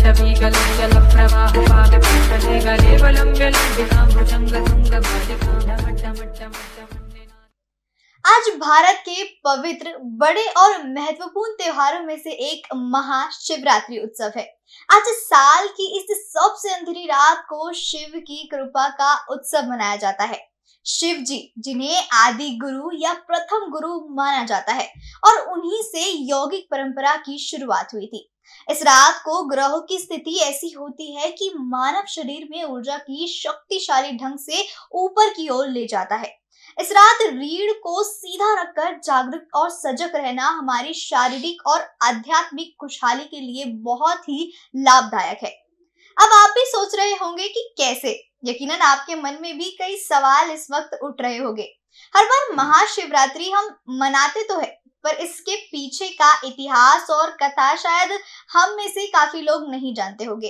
आज भारत के पवित्र बड़े और महत्वपूर्ण त्योहारों में से एक महाशिवरात्रि उत्सव है आज साल की इस सबसे अंधेरी रात को शिव की कृपा का उत्सव मनाया जाता है शिव जी जिन्हें आदि गुरु या प्रथम गुरु माना जाता है और उन्हीं से यौगिक परंपरा की शुरुआत हुई थी इस रात को ग्रहों की स्थिति ऐसी होती है कि मानव शरीर में ऊर्जा की शक्तिशाली ढंग से ऊपर की ओर ले जाता है इस रात रीढ़ को सीधा रखकर जागरूक और सजग रहना हमारी शारीरिक और आध्यात्मिक खुशहाली के लिए बहुत ही लाभदायक है अब आप भी सोच रहे होंगे कि कैसे यकीनन आपके मन में भी कई सवाल इस वक्त उठ रहे होंगे हर बार महाशिवरात्रि हम मनाते तो है पर इसके पीछे का इतिहास और कथा शायद हम में से काफी लोग नहीं जानते होंगे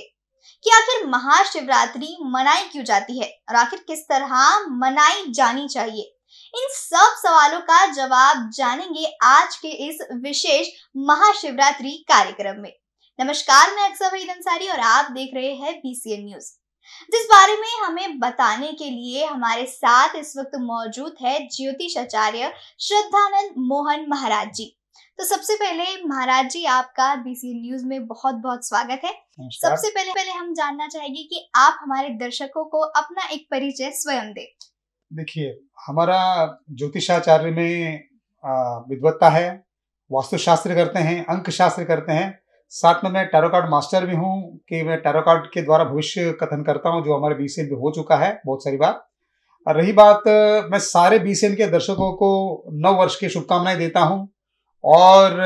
कि आखिर महाशिवरात्रि मनाई क्यों जाती है और आखिर किस तरह मनाई जानी चाहिए इन सब सवालों का जवाब जानेंगे आज के इस विशेष महाशिवरात्रि कार्यक्रम में नमस्कार मैं अक्सर भाई अंसारी और आप देख रहे हैं बीसीएन न्यूज जिस बारे में हमें बताने के लिए हमारे साथ इस वक्त मौजूद है ज्योतिष आचार्य श्रद्धानंद मोहन महाराज जी तो सबसे पहले महाराज जी आपका बीसी न्यूज में बहुत बहुत स्वागत है सबसे पहले पहले हम जानना चाहेंगे कि आप हमारे दर्शकों को अपना एक परिचय स्वयं दे देखिए हमारा ज्योतिषाचार्य में विद्वत्ता है वास्तुशास्त्र करते हैं अंक शास्त्र करते हैं साथ में मैं टैरो कार्ड मास्टर भी हूँ कि मैं टैरो कार्ड के द्वारा भविष्य कथन करता हूँ जो हमारे बीसीएन सी हो चुका है बहुत सारी बात और रही बात मैं सारे बीसीएन के दर्शकों को नव वर्ष की शुभकामनाएं देता हूँ और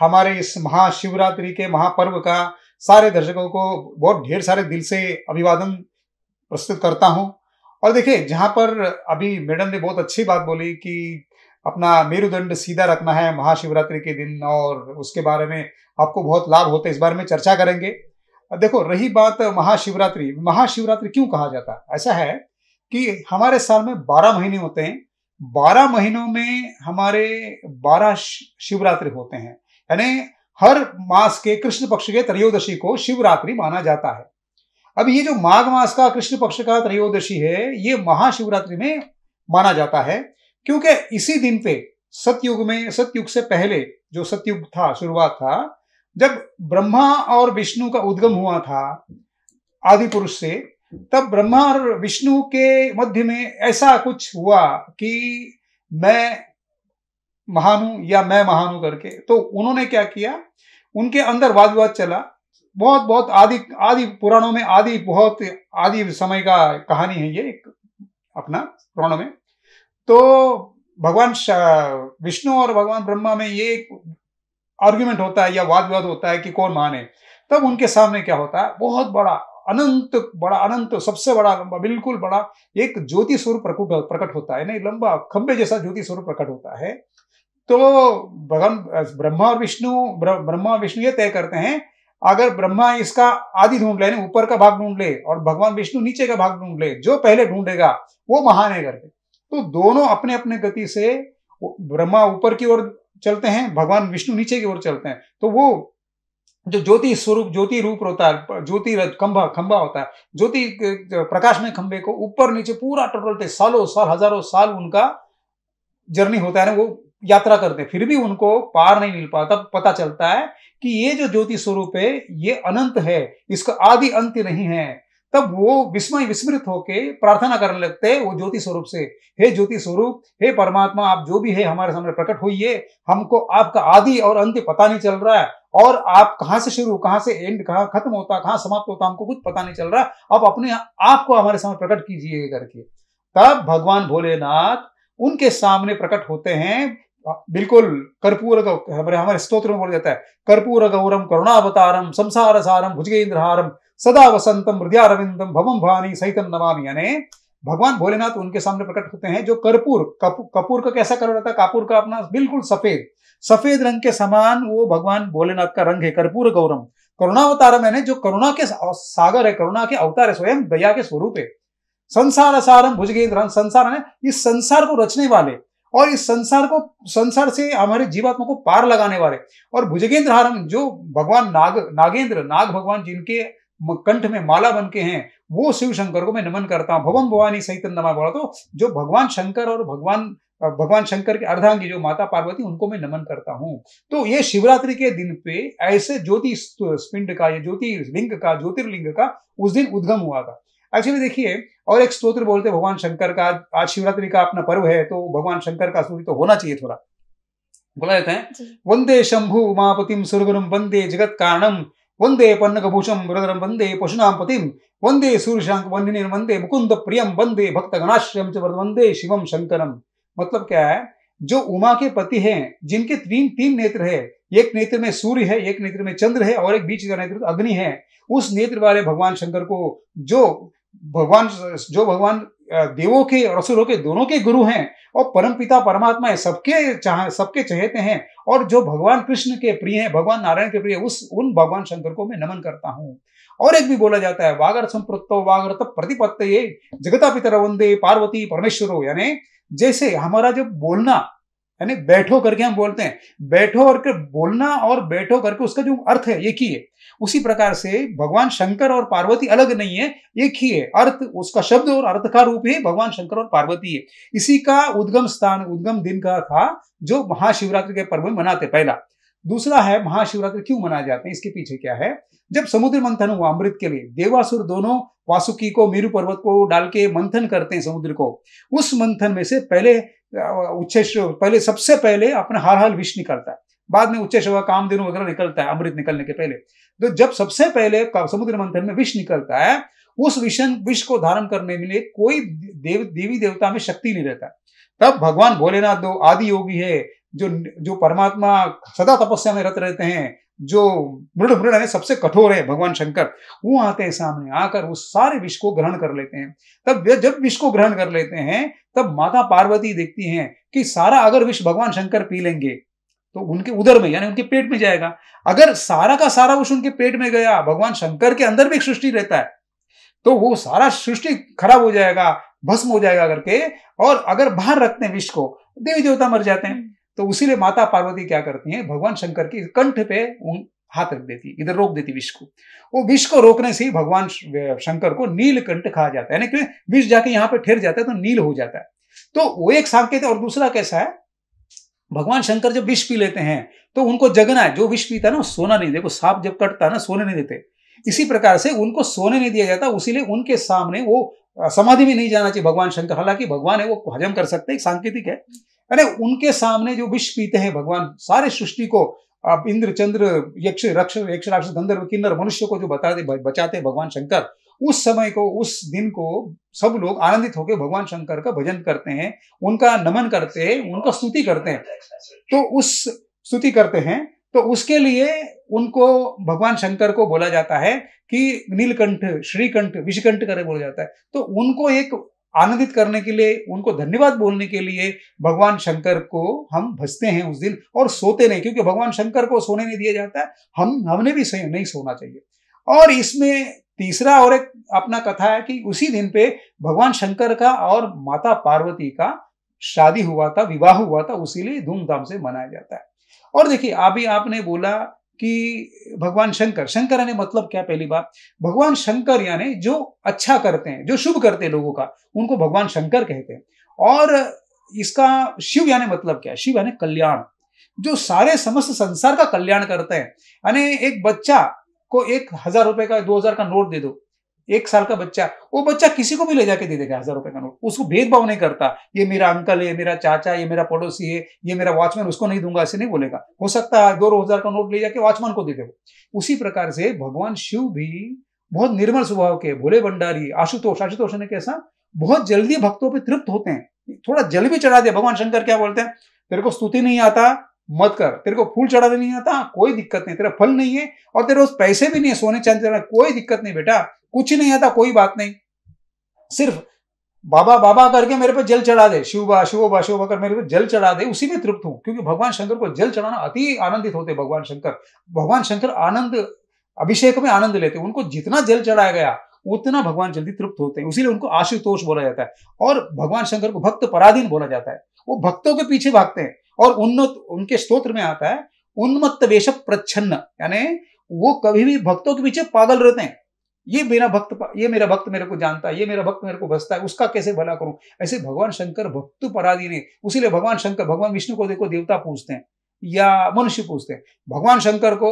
हमारे इस महाशिवरात्रि के महापर्व का सारे दर्शकों को बहुत ढेर सारे दिल से अभिवादन प्रस्तुत करता हूँ और देखिए जहाँ पर अभी मैडम ने बहुत अच्छी बात बोली कि अपना मेरुदंड सीधा रखना है महाशिवरात्रि के दिन और उसके बारे में आपको बहुत लाभ होता है इस बारे में चर्चा करेंगे देखो रही बात महाशिवरात्रि महाशिवरात्रि क्यों कहा जाता है ऐसा है कि हमारे साल में बारह महीने होते हैं बारह महीनों में हमारे बारह शिवरात्रि होते हैं यानी हर मास के कृष्ण पक्ष के त्रयोदशी को शिवरात्रि माना जाता है अब ये जो माघ मास का कृष्ण पक्ष का त्रयोदशी है ये महाशिवरात्रि में माना जाता है क्योंकि इसी दिन पे सतयुग में सतयुग से पहले जो सतयुग था शुरुआत था जब ब्रह्मा और विष्णु का उद्गम हुआ था आदि पुरुष से तब ब्रह्मा और विष्णु के मध्य में ऐसा कुछ हुआ कि मैं महानु या मैं महानु करके तो उन्होंने क्या किया उनके अंदर वाद विवाद चला बहुत बहुत आदि आदि पुराणों में आदि बहुत आदि समय का कहानी है ये एक अपना पुराणों में तो भगवान विष्णु और भगवान ब्रह्मा में ये आर्ग्यूमेंट होता है या वाद विवाद होता है कि कौन महान है तब उनके सामने क्या होता है बहुत बड़ा अनंत बड़ा अनंत सबसे बड़ा लंबा बिल्कुल बड़ा एक ज्योति स्वरूप प्रकट प्रकट होता है नहीं लंबा खंबे जैसा ज्योति स्वरूप प्रकट होता है तो भगवान ब्रह्मा और विष्णु ब्रह्मा विष्णु ये तय करते हैं अगर ब्रह्मा इसका आदि ढूंढ ले ऊपर का भाग ढूंढ ले और भगवान विष्णु नीचे का भाग ढूंढ ले जो पहले ढूंढेगा वो महान है करके तो दोनों अपने अपने गति से ब्रह्मा ऊपर की ओर चलते हैं भगवान विष्णु नीचे की ओर चलते हैं तो वो जो ज्योति स्वरूप ज्योति रूप होता है ज्योति खंभा खंभा होता है ज्योति प्रकाश में खंभे को ऊपर नीचे पूरा टटोलते सालों साल हजारों साल उनका जर्नी होता है ना वो यात्रा करते फिर भी उनको पार नहीं मिल पाता पता चलता है कि ये जो ज्योति स्वरूप है ये अनंत है इसका आदि अंत नहीं है तब वो विस्मय विस्मृत होके प्रार्थना करने लगते हैं वो ज्योति स्वरूप से हे ज्योति स्वरूप हे परमात्मा आप जो भी है हमारे सामने प्रकट होइए हमको आपका आदि और अंत पता नहीं चल रहा है और आप कहाँ से शुरू कहाँ से एंड कहाँ खत्म होता कहाँ समाप्त होता हमको कुछ पता नहीं चल रहा आप अपने आप को हमारे सामने प्रकट कीजिए करके तब भगवान भोलेनाथ उनके सामने प्रकट होते हैं बिल्कुल कर्पूर हमारे हमारे में बोल जाता है कर्पूर गौरम करुणावतारम संसार सारम भुजगेंद्रहारम सदा वसंतम हृदयारविंदम भवम भानी सहितम नमामि यानी भगवान भोलेनाथ उनके सामने प्रकट होते हैं जो कर्पूर कपूर, कपूर का कैसा कलर रहता है कापूर का अपना बिल्कुल सफेद सफेद रंग के समान वो भगवान भोलेनाथ का रंग है कर्पूर गौरम करुणावतार मैंने जो करुणा के सागर है करुणा के अवतार है स्वयं दया के स्वरूप है संसार असारम भुजगेंद्र संसार है इस संसार को रचने वाले और इस संसार को संसार से हमारे जीवात्मा को पार लगाने वाले और भुजगेंद्र हारम जो भगवान नाग नागेंद्र नाग भगवान जिनके कंठ में माला बन के हैं वो शिव शंकर को मैं नमन करता हूँ भवम भवानी सहित नमा बोला तो जो भगवान शंकर और भगवान भगवान शंकर के अर्धांगी जो माता पार्वती उनको मैं नमन करता हूँ तो ये शिवरात्रि के दिन पे ऐसे ज्योति पिंड का ये ज्योति लिंग का ज्योतिर्लिंग का उस दिन उद्गम हुआ था एक्चुअली देखिए और एक स्तोत्र बोलते भगवान शंकर का आज शिवरात्रि का अपना पर्व है तो भगवान शंकर का स्तोत्र तो होना चाहिए थोड़ा बोला जाता है वंदे शंभु उमापतिम सुरगुरम वंदे जगत कारणम वंदे पन्नकभूषम वरदरम वंदे पशुनाम पतिम वंदे सूर्यशांक वंदिनीर वंदे मुकुंद प्रियम वंदे भक्त गणाश्रम च वंदे शिवम शंकरम मतलब क्या है जो उमा के पति हैं जिनके तीन तीन नेत्र है एक नेत्र में सूर्य है एक नेत्र में चंद्र है और एक बीच का नेत्र तो अग्नि है उस नेत्र वाले भगवान शंकर को जो भगवान जो भगवान देवों के रसूलों के दोनों के गुरु हैं और परम पिता परमात्मा है सबके चाह सबके चहेते हैं और जो भगवान कृष्ण के प्रिय हैं भगवान नारायण के प्रिय उस उन भगवान शंकर को मैं नमन करता हूँ और एक भी बोला जाता है वागर संप्रतो तप प्रतिपत्त ये जगता पितर वंदे पार्वती हो यानी जैसे हमारा जो बोलना यानी बैठो करके हम बोलते हैं बैठो करके बोलना और बैठो करके उसका जो अर्थ है ये की है उसी प्रकार से भगवान शंकर और पार्वती अलग नहीं है एक ही है अर्थ उसका शब्द और अर्थ का रूप ही भगवान शंकर और पार्वती है इसी का उद्गम स्थान उद्गम दिन का था जो महाशिवरात्रि के पर्व में मनाते पहला दूसरा है महाशिवरात्रि क्यों मनाए जाते हैं इसके पीछे क्या है जब समुद्र मंथन हुआ अमृत के लिए देवासुर दोनों वासुकी को मेरू पर्वत को डाल के मंथन करते हैं समुद्र को उस मंथन में से पहले उच्च पहले सबसे पहले अपना हाल हाल विष निकलता है बाद में उच्च शव काम दिन वगैरह निकलता है अमृत निकलने के पहले तो जब सबसे पहले समुद्र मंथन में विष निकलता है उस विषन विष को धारण करने में कोई देव देवी देवता में शक्ति नहीं रहता तब भगवान भोलेनाथ दो आदि योगी है जो जो परमात्मा सदा तपस्या में रत रहते हैं जो मृढ़ मृढ़ है सबसे कठोर है भगवान शंकर वो आते हैं सामने आकर वो सारे विष को ग्रहण कर लेते हैं तब जब विष को ग्रहण कर लेते हैं तब माता पार्वती देखती हैं कि सारा अगर विष भगवान शंकर पी लेंगे तो उनके उधर में यानी उनके पेट में जाएगा अगर सारा का सारा उस उनके पेट में गया भगवान शंकर के अंदर भी एक सृष्टि रहता है तो वो सारा सृष्टि खराब हो जाएगा भस्म हो जाएगा करके और अगर बाहर रखते हैं विष को देवी देवता मर जाते हैं तो उसी माता पार्वती क्या करती है भगवान शंकर की कंठ पे हाथ रख देती इधर रोक देती विष को वो विष को रोकने से ही भगवान शंकर को नील कंठ कहा जाता है यानी कि विष जाके यहाँ पे ठहर जाता है तो नील हो जाता है तो वो एक संकेत और दूसरा कैसा है भगवान शंकर जब विष पी लेते हैं तो उनको जगना है जो विष पीता है ना सोना नहीं देखो सांप जब कटता है ना सोने नहीं देते इसी प्रकार से उनको सोने नहीं दिया जाता उसीलिए उनके सामने वो समाधि में नहीं जाना चाहिए भगवान शंकर हालांकि भगवान है वो हजम कर सकते हैं सांकेतिक है अरे उनके सामने जो विष पीते हैं भगवान सारे सृष्टि को आप इंद्र चंद्र यक्ष रक्ष यक्ष राक्षस गंधर्व किन्नर मनुष्य को जो बताते बचाते भगवान शंकर उस समय को उस दिन को सब लोग आनंदित होकर भगवान शंकर का भजन करते हैं उनका नमन करते हैं उनका स्तुति करते हैं तो उस स्तुति करते हैं तो उसके लिए उनको भगवान शंकर को बोला जाता है कि नीलकंठ श्रीकंठ विषकंठ करे बोला जाता है तो उनको एक आनंदित करने के लिए उनको धन्यवाद बोलने के लिए भगवान शंकर को हम भजते हैं उस दिन और सोते नहीं क्योंकि भगवान शंकर को सोने नहीं दिया जाता है हम हमने भी सही नहीं सोना चाहिए और इसमें तीसरा और एक अपना कथा है कि उसी दिन पे भगवान शंकर का और माता पार्वती का शादी हुआ था विवाह हुआ था उसीलिए धूमधाम से मनाया जाता है और देखिए अभी आपने बोला कि भगवान शंकर शंकर यानी मतलब क्या पहली बात भगवान शंकर यानी जो अच्छा करते हैं जो शुभ करते हैं लोगों का उनको भगवान शंकर कहते हैं और इसका शिव यानी मतलब क्या शिव यानी कल्याण जो सारे समस्त संसार का कल्याण करते हैं यानी एक बच्चा को एक हजार रुपए का दो हजार का नोट दे दो एक साल का बच्चा वो बच्चा किसी को भी ले जाके दे देगा हजार रुपए का नोट उसको भेदभाव नहीं करता ये मेरा अंकल है मेरा चाचा ये मेरा पड़ोसी है ये मेरा वॉचमैन उसको नहीं दूंगा ऐसे नहीं बोलेगा हो सकता है दो हजार का नोट ले जाके वॉचमैन को दे दे उसी प्रकार से भगवान शिव भी बहुत निर्मल स्वभाव के भोले भंडारी आशुतोष आशुतोष ने कैसा बहुत जल्दी भक्तों पर तृप्त होते हैं थोड़ा जल भी चढ़ा दिया भगवान शंकर क्या बोलते हैं तेरे को स्तुति नहीं आता मत कर तेरे को फूल चढ़ाने नहीं आता कोई दिक्कत नहीं तेरा फल नहीं है और तेरे पास पैसे भी नहीं है सोने चांदी कोई दिक्कत नहीं बेटा कुछ नहीं आता कोई बात नहीं सिर्फ बाबा बाबा करके मेरे पे जल चढ़ा दे शिवबा शिवोबा शिवोबा कर मेरे पे जल चढ़ा दे उसी में तृप्त हूं क्योंकि भगवान शंकर को जल चढ़ाना अति आनंदित होते भगवान शंकर भगवान शंकर आनंद अभिषेक में आनंद लेते उनको जितना जल चढ़ाया गया उतना भगवान जल्दी तृप्त होते हैं इसीलिए उनको आशुतोष बोला जाता है और भगवान शंकर को भक्त पराधीन बोला जाता है वो भक्तों के पीछे भागते हैं और उन्नत उनके स्तोत्र में आता है उन्मत्त वेश प्रच्छन्न यानी वो कभी भी भक्तों के पीछे पागल रहते हैं ये मेरा भक्त ये मेरा भक्त मेरे को जानता है ये मेरा भक्त मेरे को बसता है उसका कैसे भला करूं ऐसे भगवान शंकर भक्त पराधी ने उसीलिए भगवान शंकर भगवान विष्णु को देखो देवता पूजते हैं या मनुष्य पूजते हैं भगवान शंकर को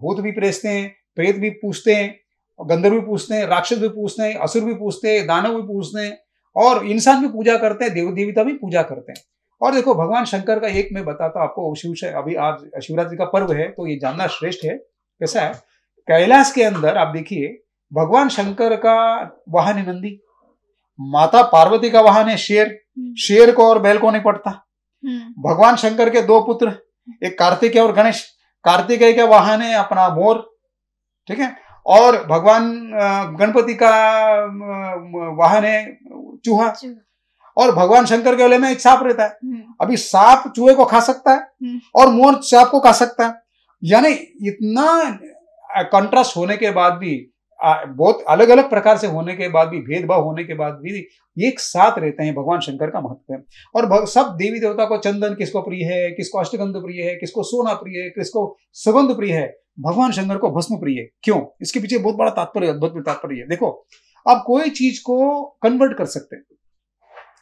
भूत भी प्रेसते हैं प्रेत भी पूछते हैं गंधर्व भी पूछते हैं राक्षस भी पूछते हैं असुर भी पूछते हैं दानव भी पूछते हैं और इंसान भी पूजा करते हैं देव देवता भी पूजा करते हैं और देखो भगवान शंकर का एक मैं बताता आपको शिव अभी आज शिवरात्रि का पर्व है तो ये जानना श्रेष्ठ है कैसा है कैलाश के अंदर आप देखिए भगवान शंकर का वाहन है नंदी माता पार्वती का वाहन है शेर हम्म। शेर को और बैल को नहीं पड़ता हम्म। भगवान शंकर के दो पुत्र एक कार्तिकेय और गणेश कार्तिकेय का वाहन है अपना मोर ठीक है और भगवान गणपति का वाहन है चूहा और भगवान शंकर के गले में एक सांप रहता है हम्म। अभी सांप चूहे को खा सकता है हम्म। और मोर सांप को खा सकता है यानी इतना कंट्रास्ट होने के बाद भी बहुत अलग अलग प्रकार से होने के बाद भी भेदभाव होने के बाद भी एक साथ रहते हैं भगवान शंकर का महत्व है और सब देवी देवता को चंदन किसको प्रिय है किसको अष्टगंध प्रिय है किसको सोना प्रिय है किसको सुगंध प्रिय है भगवान शंकर को भस्म प्रिय है क्यों इसके पीछे बहुत बड़ा तात्पर्य अद्भुत तात्पर्य है देखो आप कोई चीज को कन्वर्ट कर सकते हैं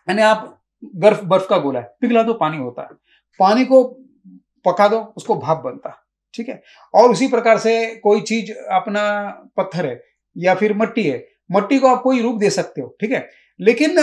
यानी आप बर्फ बर्फ का गोला है पिघला दो पानी होता है पानी को पका दो उसको भाप बनता है ठीक है और उसी प्रकार से कोई चीज अपना पत्थर है या फिर मट्टी है मट्टी को आप कोई रूप दे सकते हो ठीक है लेकिन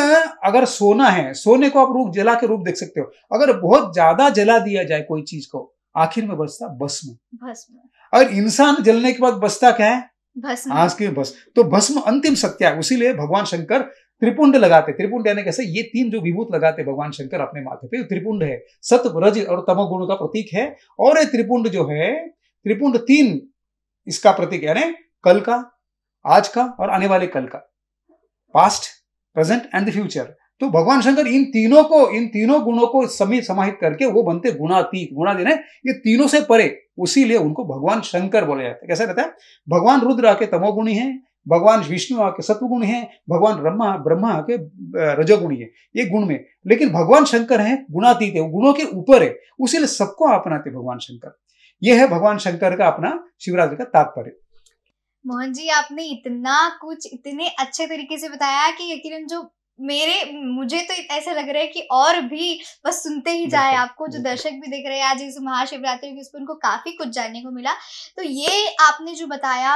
अगर सोना है सोने को आप रूप जला के रूप देख सकते हो अगर बहुत ज्यादा जला दिया जाए कोई चीज को आखिर में बचता भस्म भस्म और इंसान जलने के बाद बचता क्या है भस्म आज के बस तो भस्म अंतिम सत्या है उसीलिए भगवान शंकर त्रिपुंड लगाते त्रिपुंड यानी कैसे ये तीन जो विभूत लगाते भगवान शंकर अपने माथे पे त्रिपुंड है सत रज और गुण का प्रतीक है और ये त्रिपुंड जो है त्रिपुंड तीन इसका प्रतीक यानी कल का आज का और आने वाले कल का past present and the future तो भगवान शंकर इन तीनों को इन तीनों गुणों को समी समाहित करके वो बनते गुणातीत गुणा देने ये तीनों से परे उसीलिए उनको भगवान शंकर बोला जाता है कैसा रहता है भगवान रुद्र आके तमोगुणी है भगवान विष्णु आके सत्वगुण है भगवान ब्रह्मा ब्रह्मा आके रजोगुणी है ये गुण में लेकिन भगवान शंकर है गुणातीत है गुणों के ऊपर है उसीलिए सबको अपनाते भगवान शंकर ये है भगवान शंकर का अपना शिवरात्रि का तात्पर्य मोहन जी आपने इतना कुछ इतने अच्छे तरीके से बताया कि यकीनन जो मेरे मुझे तो ऐसा लग रहा है कि और भी बस सुनते ही जाए आपको जो दर्शक भी देख रहे हैं आज इस महाशिवरात्रि की उस पर उनको काफी कुछ जानने को मिला तो ये आपने जो बताया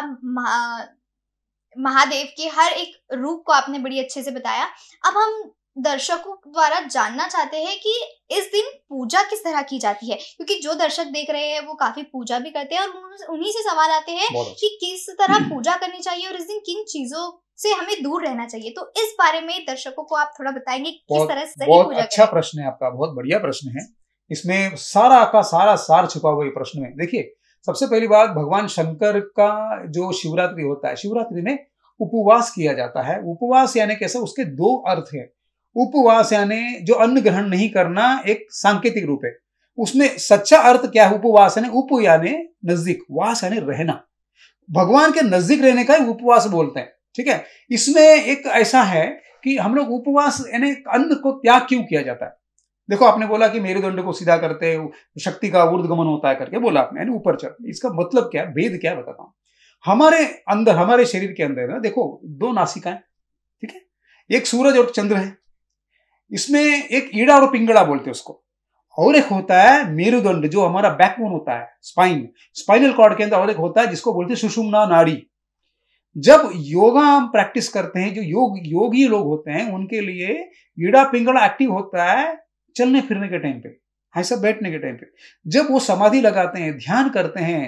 महादेव के हर एक रूप को आपने बड़ी अच्छे से बताया अब हम दर्शकों द्वारा जानना चाहते हैं कि इस दिन पूजा किस तरह की जाती है क्योंकि जो दर्शक देख रहे हैं वो काफी पूजा भी करते हैं और उन्हीं से सवाल आते हैं कि किस तरह हम्म। पूजा करनी चाहिए और इस दिन किन चीजों से हमें दूर रहना चाहिए तो इस बारे में दर्शकों को आप थोड़ा बताएंगे किस तरह से बहुत अच्छा प्रश्न है आपका बहुत बढ़िया प्रश्न है इसमें सारा का सारा सार छिपा हुआ प्रश्न में देखिए सबसे पहली बात भगवान शंकर का जो शिवरात्रि होता है शिवरात्रि में उपवास किया जाता है उपवास यानी कैसा उसके दो अर्थ है उपवास यानी जो अन्न ग्रहण नहीं करना एक सांकेतिक रूप है उसमें सच्चा अर्थ क्या है उपवास यानी उप यानी नजदीक वास यानी रहना भगवान के नजदीक रहने का ही उपवास बोलते हैं ठीक है इसमें एक ऐसा है कि हम लोग उपवास यानी अन्न को त्याग क्यों किया जाता है देखो आपने बोला कि मेरुदंड को सीधा करते शक्ति का ऊर्धगमन होता है करके बोला आपने ऊपर चढ़ते इसका मतलब क्या भेद क्या बताता हूं हमारे अंदर हमारे शरीर के अंदर ना देखो दो नासिकाएं ठीक है एक सूरज और चंद्र है इसमें एक ईड़ा और पिंगड़ा बोलते हैं उसको और एक होता है मेरुदंड जो हमारा बैकबोन होता है स्पाइन स्पाइनल कॉर्ड के अंदर और एक होता है जिसको बोलते हैं सुषुम्ना नाड़ी जब योगा हम प्रैक्टिस करते हैं जो योग योगी लोग होते हैं उनके लिए ईड़ा पिंगड़ा एक्टिव होता है चलने फिरने के टाइम पे ऐसा बैठने के टाइम पे जब वो समाधि लगाते हैं ध्यान करते हैं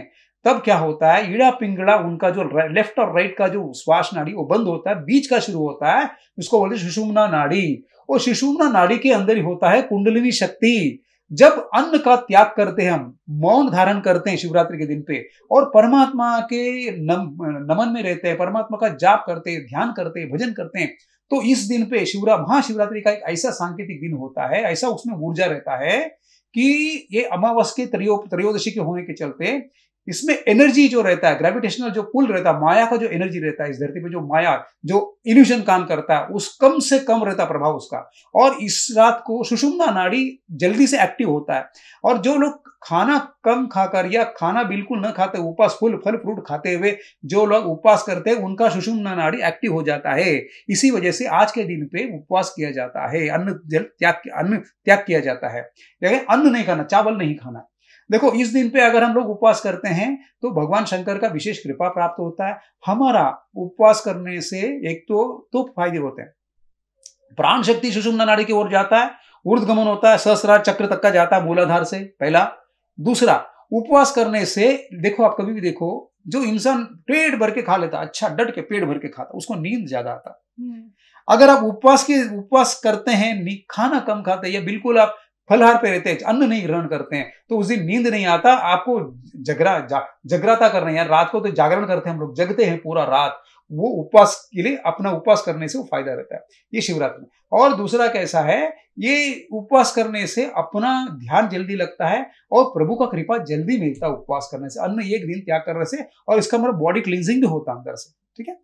तब क्या होता है ईड़ा पिंगड़ा उनका जो लेफ्ट और राइट का जो श्वास नाड़ी वो बंद होता है बीच का शुरू होता है उसको बोलते हैं सुषुम्ना नाड़ी और सुषुम्ना नाड़ी के अंदर ही होता है कुंडलिनी शक्ति जब अन्न का त्याग करते हैं हम मौन धारण करते हैं शिवरात्रि के दिन पे और परमात्मा के नम, नमन में रहते हैं परमात्मा का जाप करते हैं ध्यान करते हैं भजन करते हैं तो इस दिन पे शिवरा महाशिवरात्रि का एक ऐसा सांकेतिक दिन होता है ऐसा उसमें ऊर्जा रहता है कि ये अमावस के त्रयो त्रयोदशी के होने के चलते इसमें एनर्जी जो रहता है ग्रेविटेशनल जो पुल रहता है माया का जो एनर्जी रहता है इस धरती पे जो माया जो इल्यूशन काम करता है उस कम से कम रहता प्रभाव उसका और इस रात को सुषुम्ना नाड़ी जल्दी से एक्टिव होता है और जो लोग खाना कम खाकर या खाना बिल्कुल न खाते उपास फुल फल फ्रूट खाते हुए जो लोग उपवास करते हैं उनका सुषुम्ना नाड़ी एक्टिव हो जाता है इसी वजह से आज के दिन पे उपवास किया जाता है अन्न जल त्याग अन्न त्याग किया जाता है अन्न नहीं खाना चावल नहीं खाना देखो इस दिन पे अगर हम लोग उपवास करते हैं तो भगवान शंकर का विशेष कृपा प्राप्त होता है हमारा उपवास करने से एक तो तो फायदे होते हैं प्राण शक्ति सुषुम्ना नाड़ी की ओर जाता है ऊर्धगमन होता है सहस्रार चक्र तक का जाता है मूलाधार से पहला दूसरा उपवास करने से देखो आप कभी भी देखो जो इंसान पेट भर के खा लेता अच्छा डट के पेट भर के खाता उसको नींद ज्यादा आता हम्म। अगर आप उपवास के उपवास करते हैं खाना कम खाते या बिल्कुल आप फलहार पे रहते हैं अन्न नहीं ग्रहण करते हैं तो उस दिन नींद नहीं आता आपको जगरा जा, जगराता कर रहे हैं रात को तो जागरण करते हैं हम लोग जगते हैं पूरा रात वो उपवास के लिए अपना उपवास करने से वो फायदा रहता है ये शिवरात्रि में और दूसरा कैसा है ये उपवास करने से अपना ध्यान जल्दी लगता है और प्रभु का कृपा जल्दी मिलता है उपवास करने से अन्न एक दिन त्याग करने से और इसका मतलब बॉडी क्लींजिंग भी होता है अंदर से ठीक है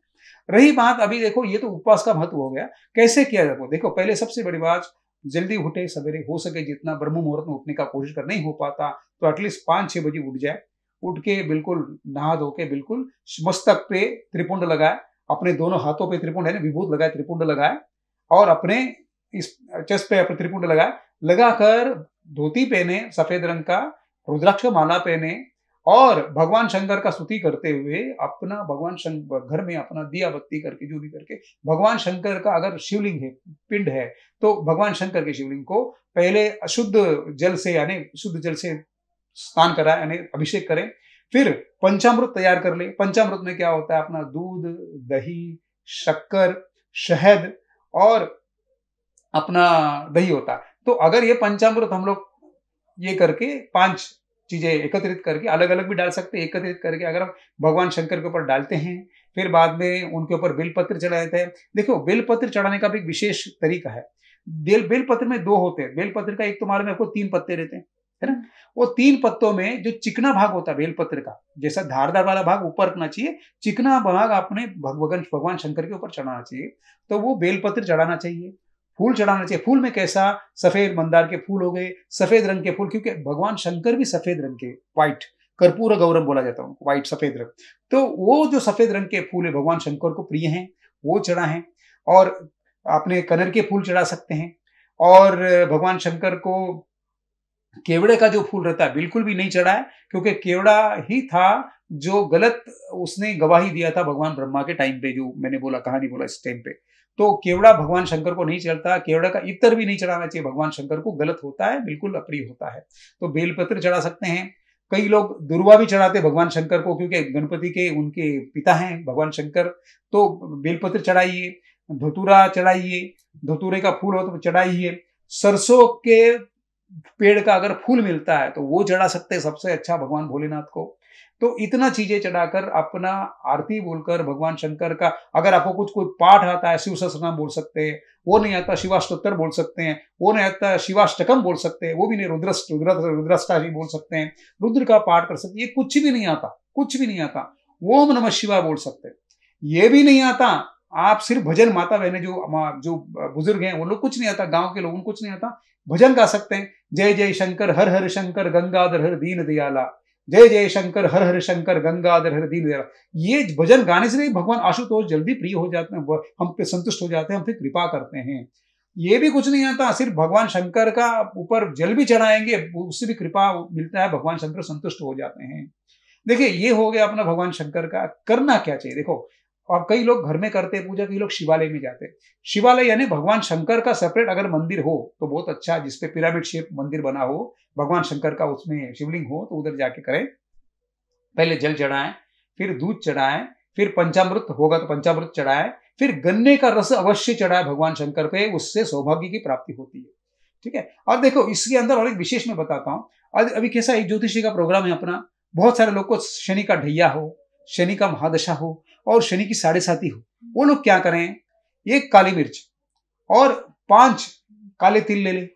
रही बात अभी देखो ये तो उपवास का महत्व हो गया कैसे किया जाता देखो पहले सबसे बड़ी बात जल्दी उठे सवेरे हो सके जितना ब्रह्म मुहूर्त में उठने का कोशिश कर नहीं हो पाता तो एटलीस्ट पाँच छः बजे उठ जाए उठ के बिल्कुल नहा धो के बिल्कुल मस्तक पे त्रिपुंड लगाए अपने दोनों हाथों पे त्रिपुंड है ना विभूत लगाए त्रिपुंड लगाए और अपने इस चेस्ट पे अपने त्रिपुंड लगाए लगाकर धोती पहने सफेद रंग का रुद्राक्ष माला पहने और भगवान शंकर का स्तुति करते हुए अपना भगवान शंकर घर में अपना दिया बत्ती करके जो भी करके भगवान शंकर का अगर शिवलिंग है पिंड है तो भगवान शंकर के शिवलिंग को पहले अशुद्ध जल से यानी शुद्ध जल से स्नान कराए यानी अभिषेक करें फिर पंचामृत तैयार कर ले पंचामृत में क्या होता है अपना दूध दही शक्कर शहद और अपना दही होता है तो अगर ये पंचामृत हम लोग ये करके पांच चीज़ें एकत्रित करके अलग अलग भी डाल सकते हैं एकत्रित करके अगर हम भगवान शंकर के ऊपर डालते हैं फिर बाद में उनके ऊपर बेलपत्र चढ़ा जाता है देखो बेलपत्र चढ़ाने का भी एक विशेष तरीका है बेल में दो होते हैं बेलपत्र का एक तो मालूम आपको तीन पत्ते रहते हैं है ना वो तीन पत्तों में जो चिकना भाग होता है बेलपत्र का जैसा धारदार वाला भाग ऊपर रखना चाहिए चिकना भाग आपने भगवान भगवान शंकर के ऊपर चढ़ाना चाहिए तो वो बेलपत्र चढ़ाना चाहिए फूल चढ़ाना चाहिए फूल में कैसा सफेद मंदार के फूल हो गए सफेद रंग के फूल क्योंकि भगवान शंकर भी सफेद रंग के व्हाइट कर्पूर गौरव बोला जाता है उनको व्हाइट सफेद रंग तो वो जो सफेद रंग के फूल है भगवान शंकर को प्रिय हैं वो चढ़ा है और अपने कनर के फूल चढ़ा सकते हैं और भगवान शंकर को केवड़े का जो फूल रहता है बिल्कुल भी नहीं चढ़ा है क्योंकि केवड़ा ही था जो गलत उसने गवाही दिया था भगवान ब्रह्मा के टाइम पे जो मैंने बोला कहानी बोला इस टाइम पे तो केवड़ा भगवान शंकर को नहीं चढ़ता केवड़ा का इतर भी नहीं चढ़ाना चाहिए भगवान शंकर को गलत होता है बिल्कुल अप्रिय होता है तो बेलपत्र चढ़ा सकते हैं कई लोग दुर्वा भी चढ़ाते भगवान शंकर को क्योंकि गणपति के उनके पिता हैं भगवान शंकर तो बेलपत्र चढ़ाइए धतूरा चढ़ाइए धतूरे का फूल हो तो चढ़ाइए सरसों के पेड़ का अगर फूल मिलता है तो वो चढ़ा सकते हैं सबसे अच्छा भगवान भोलेनाथ को तो इतना चीजें चढ़ाकर अपना आरती बोलकर भगवान शंकर का अगर आपको कुछ कोई पाठ आता है शिव सहस्रनाम बोल सकते हैं वो नहीं आता शिवाष्टोत्तर बोल सकते हैं वो नहीं आता शिवाष्टकम बोल सकते हैं वो भी नहीं रुद्र भी बोल सकते हैं रुद्र का पाठ कर सकते ये कुछ भी नहीं आता कुछ भी नहीं आता ओम नम शिवा बोल सकते ये भी नहीं आता आप सिर्फ भजन माता बहने जो जो बुजुर्ग हैं वो लोग कुछ नहीं आता गांव के लोगों को कुछ नहीं आता भजन गा सकते हैं जय जय शंकर हर हर शंकर गंगाधर हर दीन दयाला जय जय शंकर हर हर शंकर गंगाधर हर दीन ये भजन गाने से नहीं भगवान आशुतोष जल्दी प्रिय हो जाते हैं हम पे संतुष्ट हो जाते हैं हम फिर कृपा करते हैं ये भी कुछ नहीं आता सिर्फ भगवान शंकर का ऊपर जल भी चढ़ाएंगे उससे भी कृपा मिलता है भगवान शंकर संतुष्ट हो जाते हैं देखिए ये हो गया अपना भगवान शंकर का करना क्या चाहिए देखो और कई लोग घर में करते हैं पूजा कई लोग शिवालय में जाते हैं शिवालय यानी भगवान शंकर का सेपरेट अगर मंदिर हो तो बहुत अच्छा जिसपे पिरामिड शेप मंदिर बना हो भगवान शंकर का उसमें शिवलिंग हो तो उधर जाके करें पहले जल चढ़ाएं फिर दूध चढ़ाएं फिर पंचामृत होगा तो पंचामृत चढ़ाएं फिर गन्ने का रस अवश्य चढ़ाए भगवान शंकर पे उससे सौभाग्य की प्राप्ति होती है ठीक है और देखो इसके अंदर और एक विशेष मैं बताता हूँ अभी कैसा एक ज्योतिषी का प्रोग्राम है अपना बहुत सारे लोग को शनि का ढैया हो शनि का महादशा हो और शनि की साढ़े साथी हो वो लोग क्या करें एक काली मिर्च और पांच काले तिल ले लें